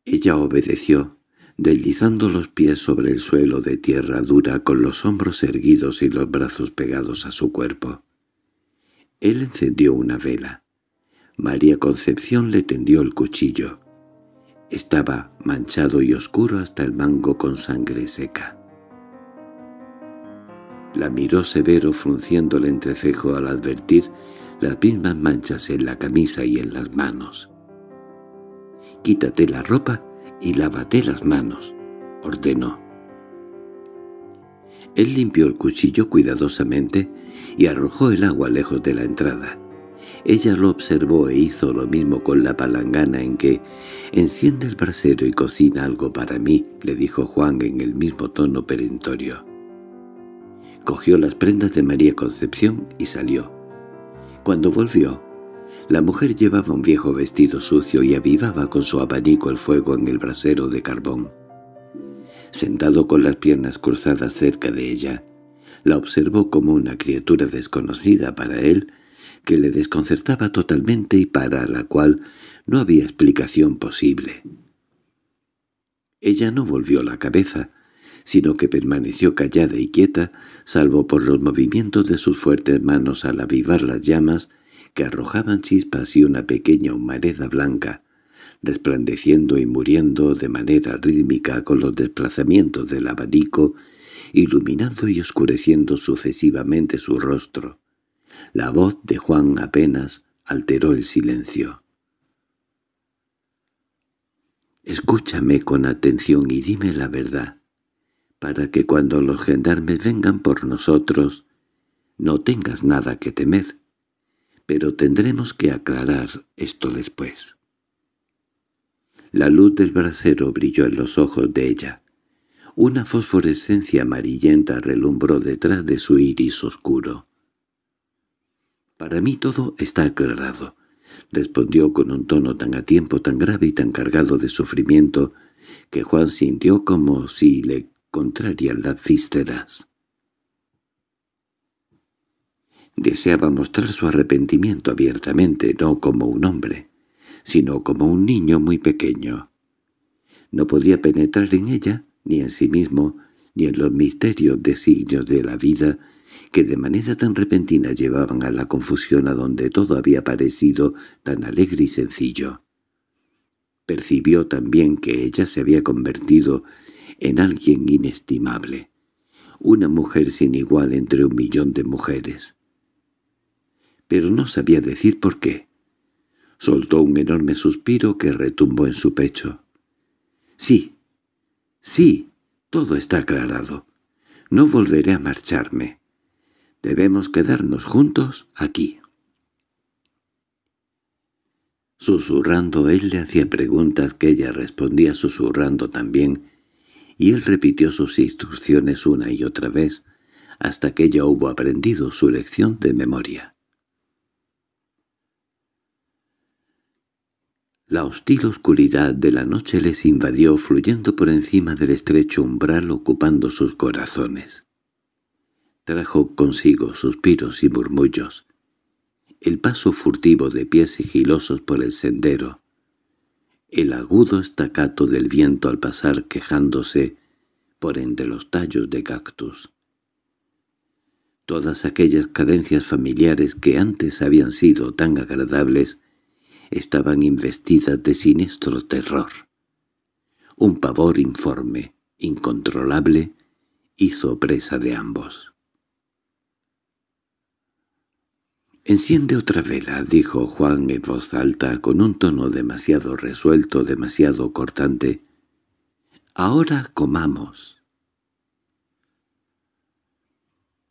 Ella obedeció, deslizando los pies sobre el suelo de tierra dura con los hombros erguidos y los brazos pegados a su cuerpo. Él encendió una vela. María Concepción le tendió el cuchillo. Estaba manchado y oscuro hasta el mango con sangre seca. La miró severo frunciendo el entrecejo al advertir las mismas manchas en la camisa y en las manos. «Quítate la ropa y lávate las manos, ordenó. Él limpió el cuchillo cuidadosamente y arrojó el agua lejos de la entrada. Ella lo observó e hizo lo mismo con la palangana en que «Enciende el brasero y cocina algo para mí», le dijo Juan en el mismo tono perentorio. Cogió las prendas de María Concepción y salió. Cuando volvió, la mujer llevaba un viejo vestido sucio y avivaba con su abanico el fuego en el brasero de carbón. Sentado con las piernas cruzadas cerca de ella, la observó como una criatura desconocida para él, que le desconcertaba totalmente y para la cual no había explicación posible. Ella no volvió la cabeza, sino que permaneció callada y quieta, salvo por los movimientos de sus fuertes manos al avivar las llamas, que arrojaban chispas y una pequeña humareda blanca, resplandeciendo y muriendo de manera rítmica con los desplazamientos del abanico, iluminando y oscureciendo sucesivamente su rostro. La voz de Juan apenas alteró el silencio. «Escúchame con atención y dime la verdad, para que cuando los gendarmes vengan por nosotros no tengas nada que temer pero tendremos que aclarar esto después. La luz del brasero brilló en los ojos de ella. Una fosforescencia amarillenta relumbró detrás de su iris oscuro. «Para mí todo está aclarado», respondió con un tono tan a tiempo, tan grave y tan cargado de sufrimiento, que Juan sintió como si le contrarian las vísceras. Deseaba mostrar su arrepentimiento abiertamente, no como un hombre, sino como un niño muy pequeño. No podía penetrar en ella, ni en sí mismo, ni en los misterios designios de la vida, que de manera tan repentina llevaban a la confusión a donde todo había parecido tan alegre y sencillo. Percibió también que ella se había convertido en alguien inestimable, una mujer sin igual entre un millón de mujeres, pero no sabía decir por qué. Soltó un enorme suspiro que retumbó en su pecho. —Sí, sí, todo está aclarado. No volveré a marcharme. Debemos quedarnos juntos aquí. Susurrando él le hacía preguntas que ella respondía susurrando también, y él repitió sus instrucciones una y otra vez, hasta que ella hubo aprendido su lección de memoria. La hostil oscuridad de la noche les invadió fluyendo por encima del estrecho umbral ocupando sus corazones. Trajo consigo suspiros y murmullos, el paso furtivo de pies sigilosos por el sendero, el agudo estacato del viento al pasar quejándose por entre los tallos de cactus. Todas aquellas cadencias familiares que antes habían sido tan agradables estaban investidas de siniestro terror. Un pavor informe, incontrolable, hizo presa de ambos. «Enciende otra vela», dijo Juan en voz alta, con un tono demasiado resuelto, demasiado cortante. «Ahora comamos».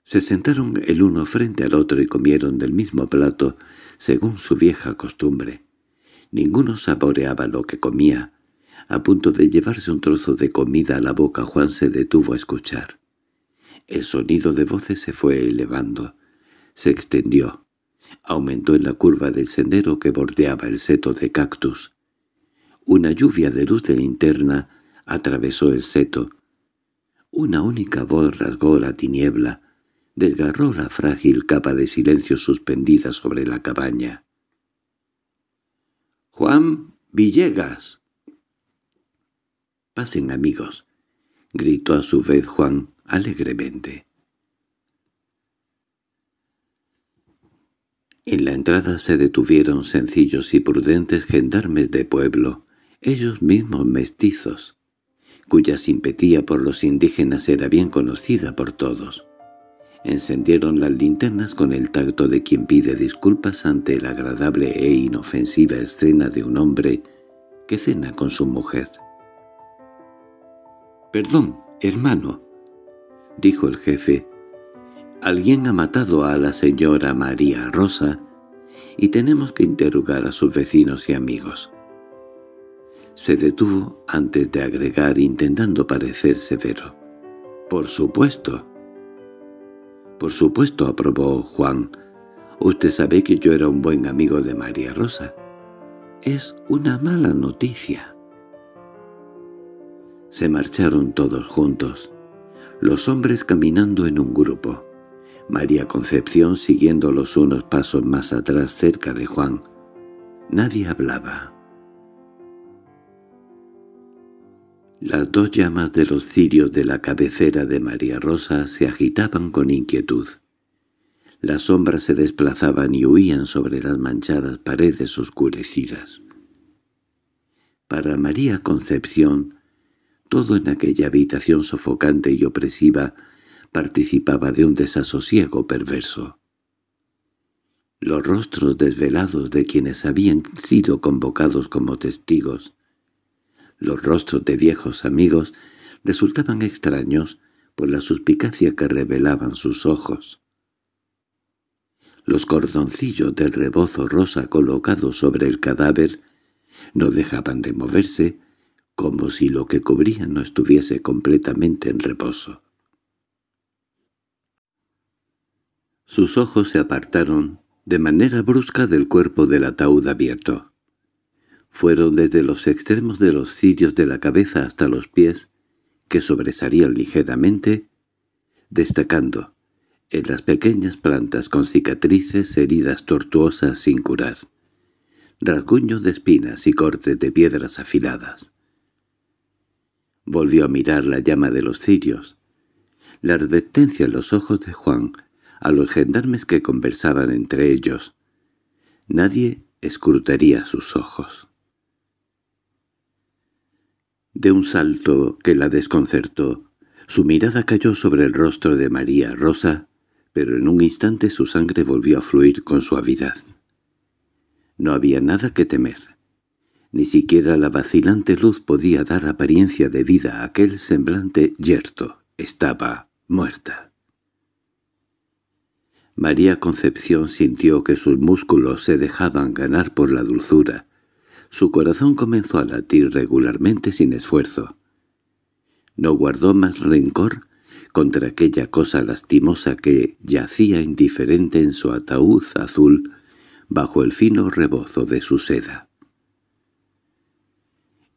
Se sentaron el uno frente al otro y comieron del mismo plato, según su vieja costumbre. Ninguno saboreaba lo que comía. A punto de llevarse un trozo de comida a la boca, Juan se detuvo a escuchar. El sonido de voces se fue elevando. Se extendió. Aumentó en la curva del sendero que bordeaba el seto de cactus. Una lluvia de luz de linterna atravesó el seto. Una única voz rasgó la tiniebla, desgarró la frágil capa de silencio suspendida sobre la cabaña. —¡Juan Villegas! —Pasen, amigos —gritó a su vez Juan alegremente. En la entrada se detuvieron sencillos y prudentes gendarmes de pueblo, ellos mismos mestizos, cuya simpatía por los indígenas era bien conocida por todos. Encendieron las linternas con el tacto de quien pide disculpas ante la agradable e inofensiva escena de un hombre que cena con su mujer. «Perdón, hermano», dijo el jefe. «Alguien ha matado a la señora María Rosa y tenemos que interrogar a sus vecinos y amigos». Se detuvo antes de agregar intentando parecer severo. «Por supuesto», —Por supuesto —aprobó Juan—. Usted sabe que yo era un buen amigo de María Rosa. Es una mala noticia. Se marcharon todos juntos, los hombres caminando en un grupo. María Concepción siguiendo los unos pasos más atrás cerca de Juan. Nadie hablaba. Las dos llamas de los cirios de la cabecera de María Rosa se agitaban con inquietud. Las sombras se desplazaban y huían sobre las manchadas paredes oscurecidas. Para María Concepción, todo en aquella habitación sofocante y opresiva participaba de un desasosiego perverso. Los rostros desvelados de quienes habían sido convocados como testigos los rostros de viejos amigos resultaban extraños por la suspicacia que revelaban sus ojos. Los cordoncillos del rebozo rosa colocados sobre el cadáver no dejaban de moverse, como si lo que cubría no estuviese completamente en reposo. Sus ojos se apartaron de manera brusca del cuerpo del ataúd abierto. Fueron desde los extremos de los cirios de la cabeza hasta los pies, que sobresalían ligeramente, destacando en las pequeñas plantas con cicatrices heridas tortuosas sin curar, rasguños de espinas y cortes de piedras afiladas. Volvió a mirar la llama de los cirios. La advertencia en los ojos de Juan a los gendarmes que conversaban entre ellos. Nadie escrutaría sus ojos de un salto que la desconcertó. Su mirada cayó sobre el rostro de María Rosa, pero en un instante su sangre volvió a fluir con suavidad. No había nada que temer. Ni siquiera la vacilante luz podía dar apariencia de vida a aquel semblante yerto. Estaba muerta. María Concepción sintió que sus músculos se dejaban ganar por la dulzura, su corazón comenzó a latir regularmente sin esfuerzo. No guardó más rencor contra aquella cosa lastimosa que yacía indiferente en su ataúd azul bajo el fino rebozo de su seda.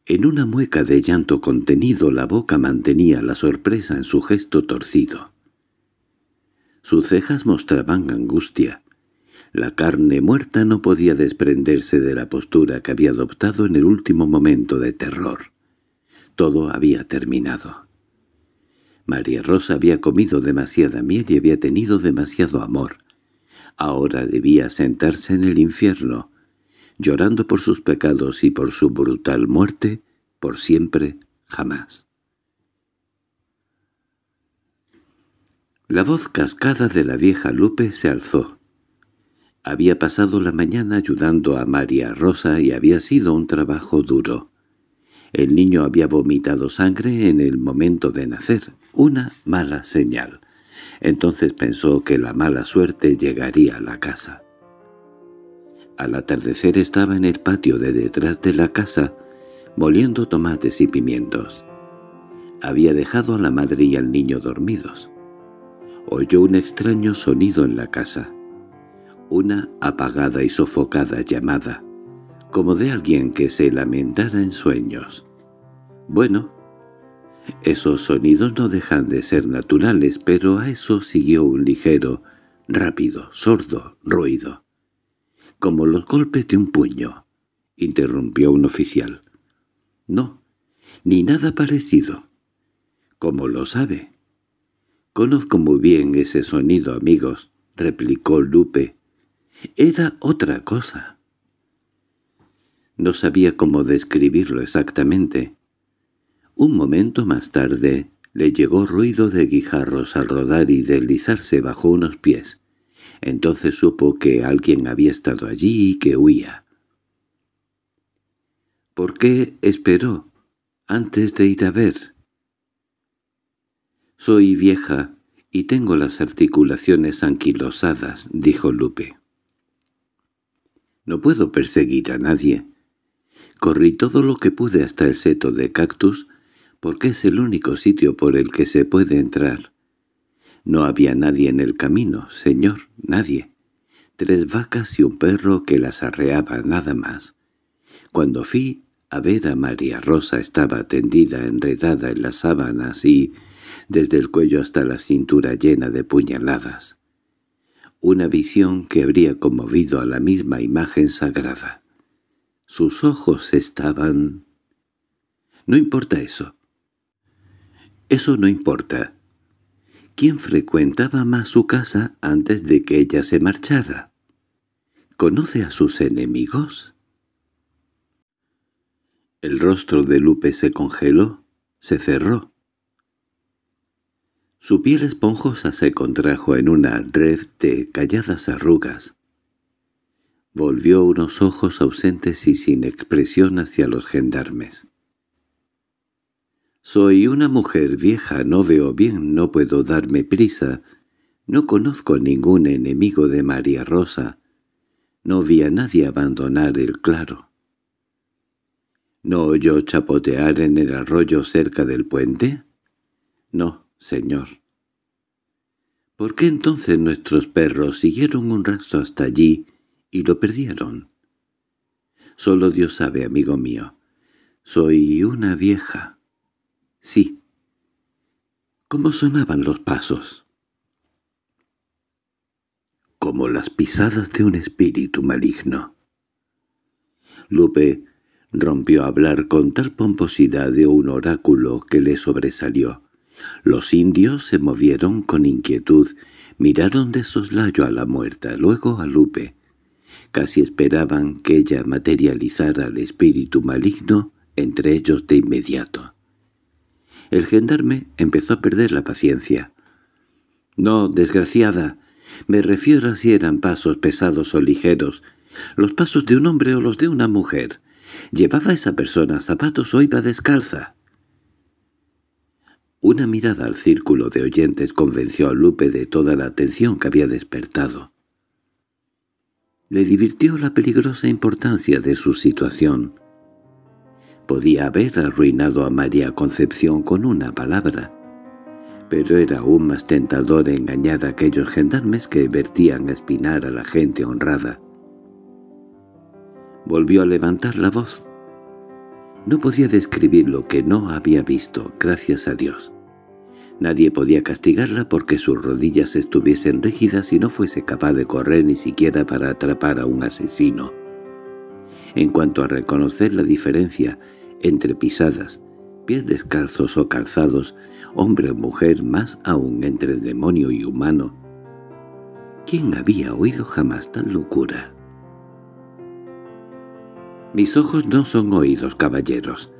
En una mueca de llanto contenido la boca mantenía la sorpresa en su gesto torcido. Sus cejas mostraban angustia, la carne muerta no podía desprenderse de la postura que había adoptado en el último momento de terror. Todo había terminado. María Rosa había comido demasiada miel y había tenido demasiado amor. Ahora debía sentarse en el infierno, llorando por sus pecados y por su brutal muerte, por siempre, jamás. La voz cascada de la vieja Lupe se alzó. Había pasado la mañana ayudando a María Rosa y había sido un trabajo duro. El niño había vomitado sangre en el momento de nacer, una mala señal. Entonces pensó que la mala suerte llegaría a la casa. Al atardecer estaba en el patio de detrás de la casa, moliendo tomates y pimientos. Había dejado a la madre y al niño dormidos. Oyó un extraño sonido en la casa una apagada y sofocada llamada, como de alguien que se lamentara en sueños. Bueno, esos sonidos no dejan de ser naturales, pero a eso siguió un ligero, rápido, sordo ruido, como los golpes de un puño, interrumpió un oficial. No, ni nada parecido. —¿Cómo lo sabe? —Conozco muy bien ese sonido, amigos —replicó Lupe, era otra cosa. No sabía cómo describirlo exactamente. Un momento más tarde le llegó ruido de guijarros al rodar y deslizarse bajo unos pies. Entonces supo que alguien había estado allí y que huía. ¿Por qué esperó antes de ir a ver? Soy vieja y tengo las articulaciones anquilosadas, dijo Lupe. No puedo perseguir a nadie. Corrí todo lo que pude hasta el seto de cactus, porque es el único sitio por el que se puede entrar. No había nadie en el camino, señor, nadie. Tres vacas y un perro que las arreaba nada más. Cuando fui a ver a María Rosa estaba tendida enredada en las sábanas y, desde el cuello hasta la cintura llena de puñaladas una visión que habría conmovido a la misma imagen sagrada. Sus ojos estaban... No importa eso. Eso no importa. ¿Quién frecuentaba más su casa antes de que ella se marchara? ¿Conoce a sus enemigos? El rostro de Lupe se congeló, se cerró. Su piel esponjosa se contrajo en una red de calladas arrugas. Volvió unos ojos ausentes y sin expresión hacia los gendarmes. «Soy una mujer vieja, no veo bien, no puedo darme prisa. No conozco ningún enemigo de María Rosa. No vi a nadie abandonar el claro». ¿No oyó chapotear en el arroyo cerca del puente? No, Señor. ¿Por qué entonces nuestros perros siguieron un rastro hasta allí y lo perdieron? Solo Dios sabe, amigo mío. Soy una vieja. Sí. ¿Cómo sonaban los pasos? Como las pisadas de un espíritu maligno. Lupe rompió a hablar con tal pomposidad de un oráculo que le sobresalió. Los indios se movieron con inquietud, miraron de soslayo a la muerta, luego a Lupe. Casi esperaban que ella materializara el espíritu maligno entre ellos de inmediato. El gendarme empezó a perder la paciencia. «No, desgraciada, me refiero a si eran pasos pesados o ligeros, los pasos de un hombre o los de una mujer. ¿Llevaba esa persona zapatos o iba descalza?» Una mirada al círculo de oyentes convenció a Lupe de toda la atención que había despertado. Le divirtió la peligrosa importancia de su situación. Podía haber arruinado a María Concepción con una palabra, pero era aún más tentador engañar a aquellos gendarmes que vertían a espinar a la gente honrada. Volvió a levantar la voz. No podía describir lo que no había visto, gracias a Dios. Nadie podía castigarla porque sus rodillas estuviesen rígidas y no fuese capaz de correr ni siquiera para atrapar a un asesino. En cuanto a reconocer la diferencia entre pisadas, pies descalzos o calzados, hombre o mujer, más aún entre demonio y humano, ¿quién había oído jamás tal locura? «Mis ojos no son oídos, caballeros»,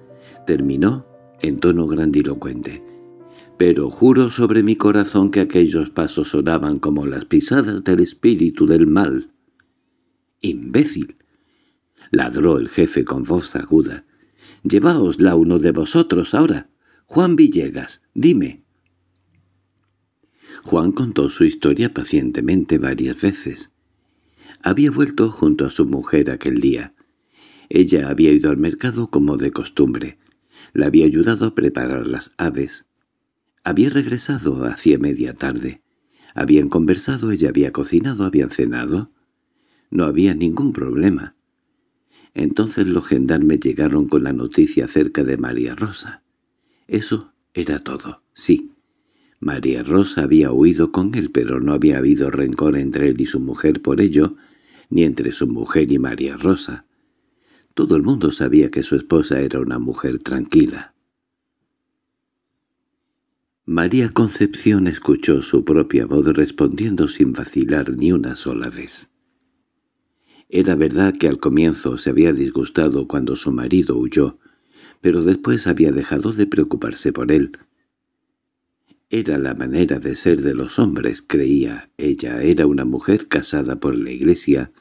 terminó en tono grandilocuente pero juro sobre mi corazón que aquellos pasos sonaban como las pisadas del espíritu del mal. —¡Imbécil! —ladró el jefe con voz aguda. —Lleváosla uno de vosotros ahora. Juan Villegas, dime. Juan contó su historia pacientemente varias veces. Había vuelto junto a su mujer aquel día. Ella había ido al mercado como de costumbre. La había ayudado a preparar las aves. Había regresado hacia media tarde. Habían conversado, ella había cocinado, habían cenado. No había ningún problema. Entonces los gendarmes llegaron con la noticia acerca de María Rosa. Eso era todo, sí. María Rosa había huido con él, pero no había habido rencor entre él y su mujer por ello, ni entre su mujer y María Rosa. Todo el mundo sabía que su esposa era una mujer tranquila. María Concepción escuchó su propia voz respondiendo sin vacilar ni una sola vez. Era verdad que al comienzo se había disgustado cuando su marido huyó, pero después había dejado de preocuparse por él. Era la manera de ser de los hombres, creía. Ella era una mujer casada por la iglesia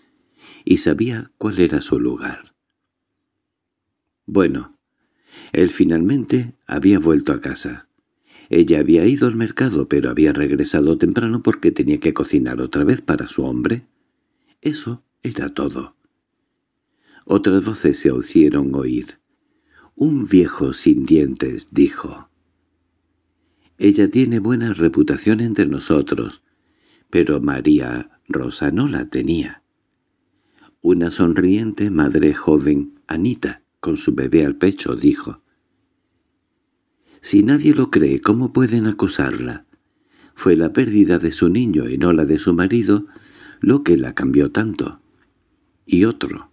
y sabía cuál era su lugar. Bueno, él finalmente había vuelto a casa. Ella había ido al mercado, pero había regresado temprano porque tenía que cocinar otra vez para su hombre. Eso era todo. Otras voces se hicieron oír. «Un viejo sin dientes», dijo. «Ella tiene buena reputación entre nosotros, pero María Rosa no la tenía». Una sonriente madre joven, Anita, con su bebé al pecho, dijo. Si nadie lo cree, ¿cómo pueden acusarla? Fue la pérdida de su niño y no la de su marido lo que la cambió tanto. Y otro.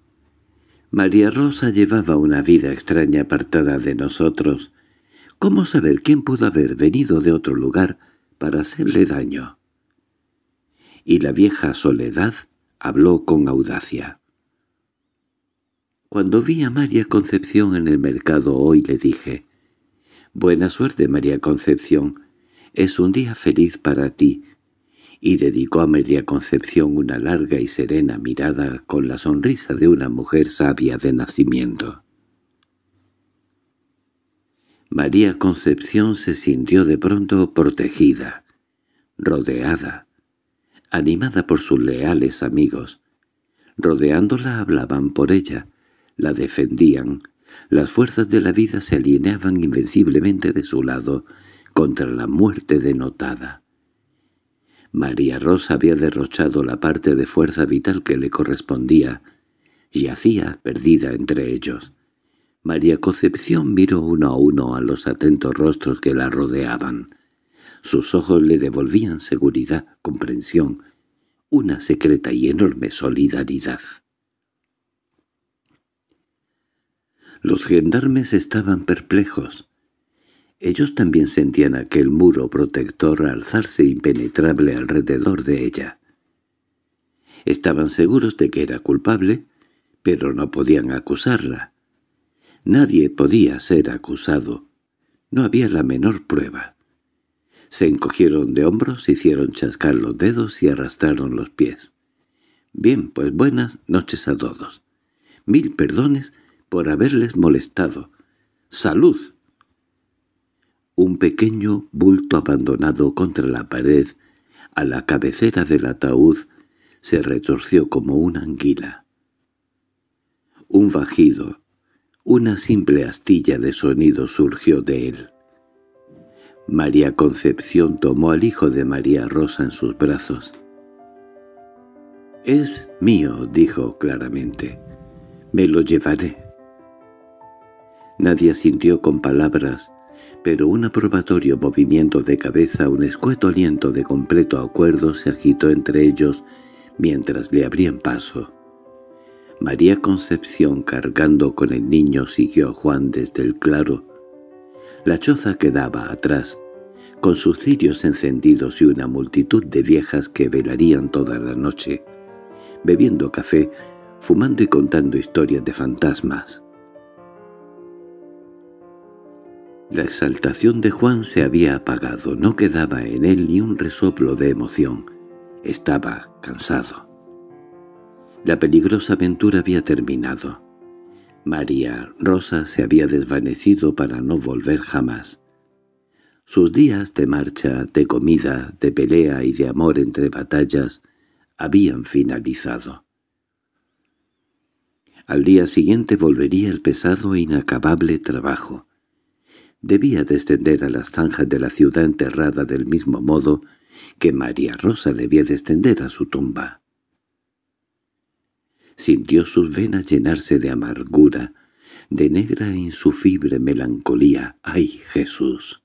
María Rosa llevaba una vida extraña apartada de nosotros. ¿Cómo saber quién pudo haber venido de otro lugar para hacerle daño? Y la vieja soledad habló con audacia. Cuando vi a María Concepción en el mercado hoy le dije, Buena suerte, María Concepción. Es un día feliz para ti. Y dedicó a María Concepción una larga y serena mirada con la sonrisa de una mujer sabia de nacimiento. María Concepción se sintió de pronto protegida, rodeada, animada por sus leales amigos. Rodeándola hablaban por ella, la defendían, las fuerzas de la vida se alineaban invenciblemente de su lado contra la muerte denotada. María Rosa había derrochado la parte de fuerza vital que le correspondía, y hacía perdida entre ellos. María Concepción miró uno a uno a los atentos rostros que la rodeaban. Sus ojos le devolvían seguridad, comprensión, una secreta y enorme solidaridad. Los gendarmes estaban perplejos. Ellos también sentían aquel muro protector alzarse impenetrable alrededor de ella. Estaban seguros de que era culpable, pero no podían acusarla. Nadie podía ser acusado. No había la menor prueba. Se encogieron de hombros, hicieron chascar los dedos y arrastraron los pies. «Bien, pues buenas noches a todos. Mil perdones por haberles molestado. ¡Salud! Un pequeño bulto abandonado contra la pared, a la cabecera del ataúd, se retorció como una anguila. Un vagido, una simple astilla de sonido surgió de él. María Concepción tomó al hijo de María Rosa en sus brazos. «Es mío», dijo claramente. «Me lo llevaré». Nadie asintió con palabras, pero un aprobatorio movimiento de cabeza, un escueto aliento de completo acuerdo se agitó entre ellos mientras le abrían paso. María Concepción, cargando con el niño, siguió a Juan desde el claro. La choza quedaba atrás, con sus cirios encendidos y una multitud de viejas que velarían toda la noche, bebiendo café, fumando y contando historias de fantasmas. La exaltación de Juan se había apagado, no quedaba en él ni un resoplo de emoción. Estaba cansado. La peligrosa aventura había terminado. María Rosa se había desvanecido para no volver jamás. Sus días de marcha, de comida, de pelea y de amor entre batallas habían finalizado. Al día siguiente volvería el pesado e inacabable trabajo debía descender a las zanjas de la ciudad enterrada del mismo modo que María Rosa debía descender a su tumba. Sintió sus venas llenarse de amargura, de negra e insufrible melancolía. ¡Ay, Jesús!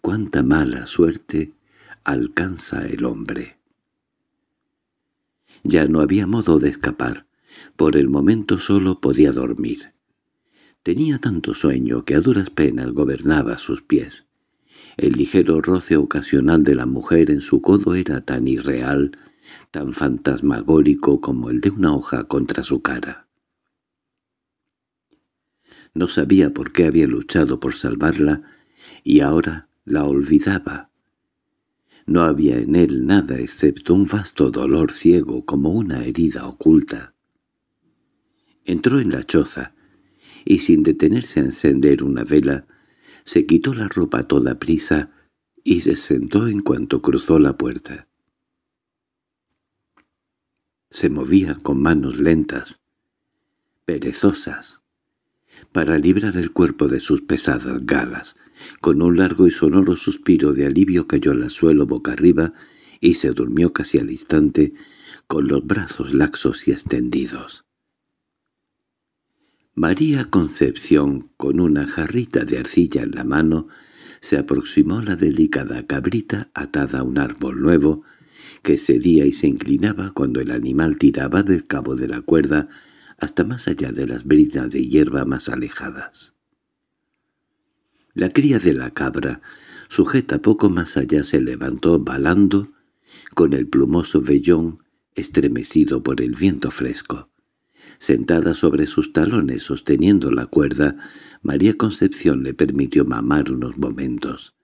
¡Cuánta mala suerte alcanza el hombre! Ya no había modo de escapar. Por el momento solo podía dormir. Tenía tanto sueño que a duras penas gobernaba sus pies. El ligero roce ocasional de la mujer en su codo era tan irreal, tan fantasmagórico como el de una hoja contra su cara. No sabía por qué había luchado por salvarla, y ahora la olvidaba. No había en él nada excepto un vasto dolor ciego como una herida oculta. Entró en la choza, y sin detenerse a encender una vela, se quitó la ropa a toda prisa y se sentó en cuanto cruzó la puerta. Se movía con manos lentas, perezosas, para librar el cuerpo de sus pesadas galas. Con un largo y sonoro suspiro de alivio cayó al suelo boca arriba y se durmió casi al instante, con los brazos laxos y extendidos. María Concepción, con una jarrita de arcilla en la mano, se aproximó la delicada cabrita atada a un árbol nuevo, que cedía y se inclinaba cuando el animal tiraba del cabo de la cuerda hasta más allá de las bridas de hierba más alejadas. La cría de la cabra, sujeta poco más allá, se levantó balando con el plumoso vellón estremecido por el viento fresco. Sentada sobre sus talones sosteniendo la cuerda, María Concepción le permitió mamar unos momentos.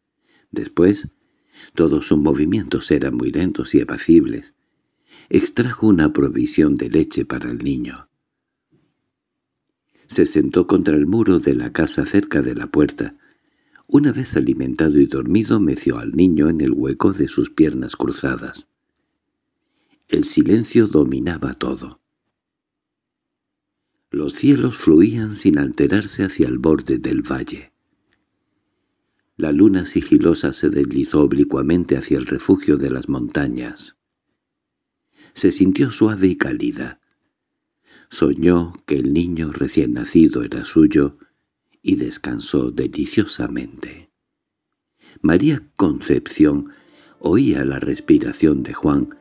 Después, todos sus movimientos eran muy lentos y apacibles. Extrajo una provisión de leche para el niño. Se sentó contra el muro de la casa cerca de la puerta. Una vez alimentado y dormido meció al niño en el hueco de sus piernas cruzadas. El silencio dominaba todo. Los cielos fluían sin alterarse hacia el borde del valle. La luna sigilosa se deslizó oblicuamente hacia el refugio de las montañas. Se sintió suave y cálida. Soñó que el niño recién nacido era suyo y descansó deliciosamente. María Concepción oía la respiración de Juan.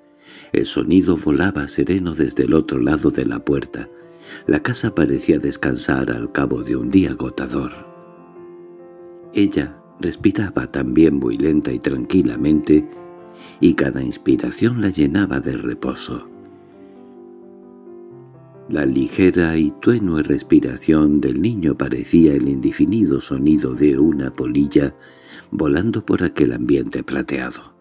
El sonido volaba sereno desde el otro lado de la puerta. La casa parecía descansar al cabo de un día agotador. Ella respiraba también muy lenta y tranquilamente, y cada inspiración la llenaba de reposo. La ligera y tenue respiración del niño parecía el indefinido sonido de una polilla volando por aquel ambiente plateado.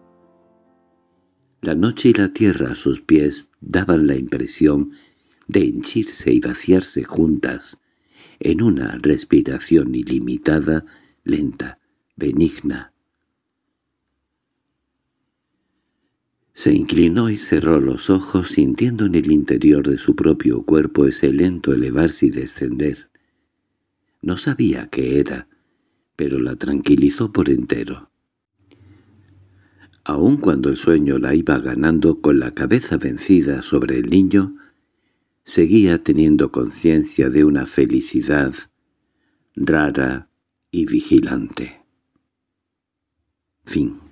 La noche y la tierra a sus pies daban la impresión de henchirse y vaciarse juntas, en una respiración ilimitada, lenta, benigna. Se inclinó y cerró los ojos sintiendo en el interior de su propio cuerpo ese lento elevarse y descender. No sabía qué era, pero la tranquilizó por entero. Aun cuando el sueño la iba ganando con la cabeza vencida sobre el niño, seguía teniendo conciencia de una felicidad rara y vigilante. Fin